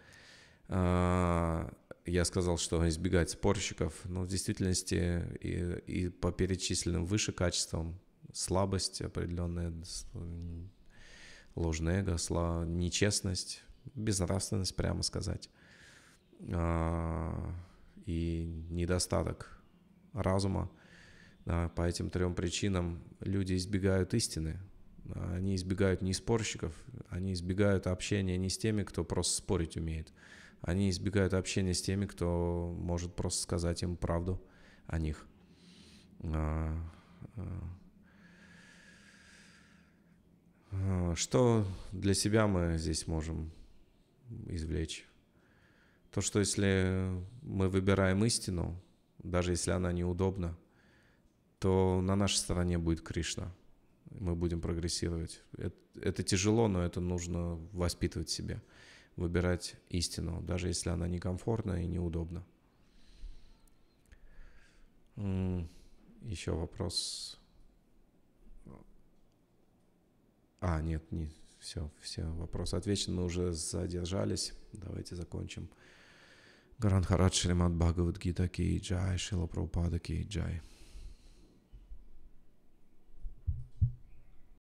а, я сказал, что избегать спорщиков, но в действительности и, и по перечисленным выше качествам слабость определенная, ложное эго, сла, нечестность, безнравственность, прямо сказать, а, и недостаток разума. По этим трем причинам люди избегают истины. Они избегают не спорщиков, они избегают общения не с теми, кто просто спорить умеет. Они избегают общения с теми, кто может просто сказать им правду о них. А, а, а, что для себя мы здесь можем извлечь? То, что если мы выбираем истину, даже если она неудобна, то на нашей стороне будет Кришна. Мы будем прогрессировать. Это, это тяжело, но это нужно воспитывать в себе выбирать истину, даже если она некомфортна и неудобна. Еще вопрос. А, нет, не все, все вопросы отвечены. Мы уже задержались. Давайте закончим. Гаранхарат Шримад Бхагавад Гита Джай, Шила Прабхупада Джай.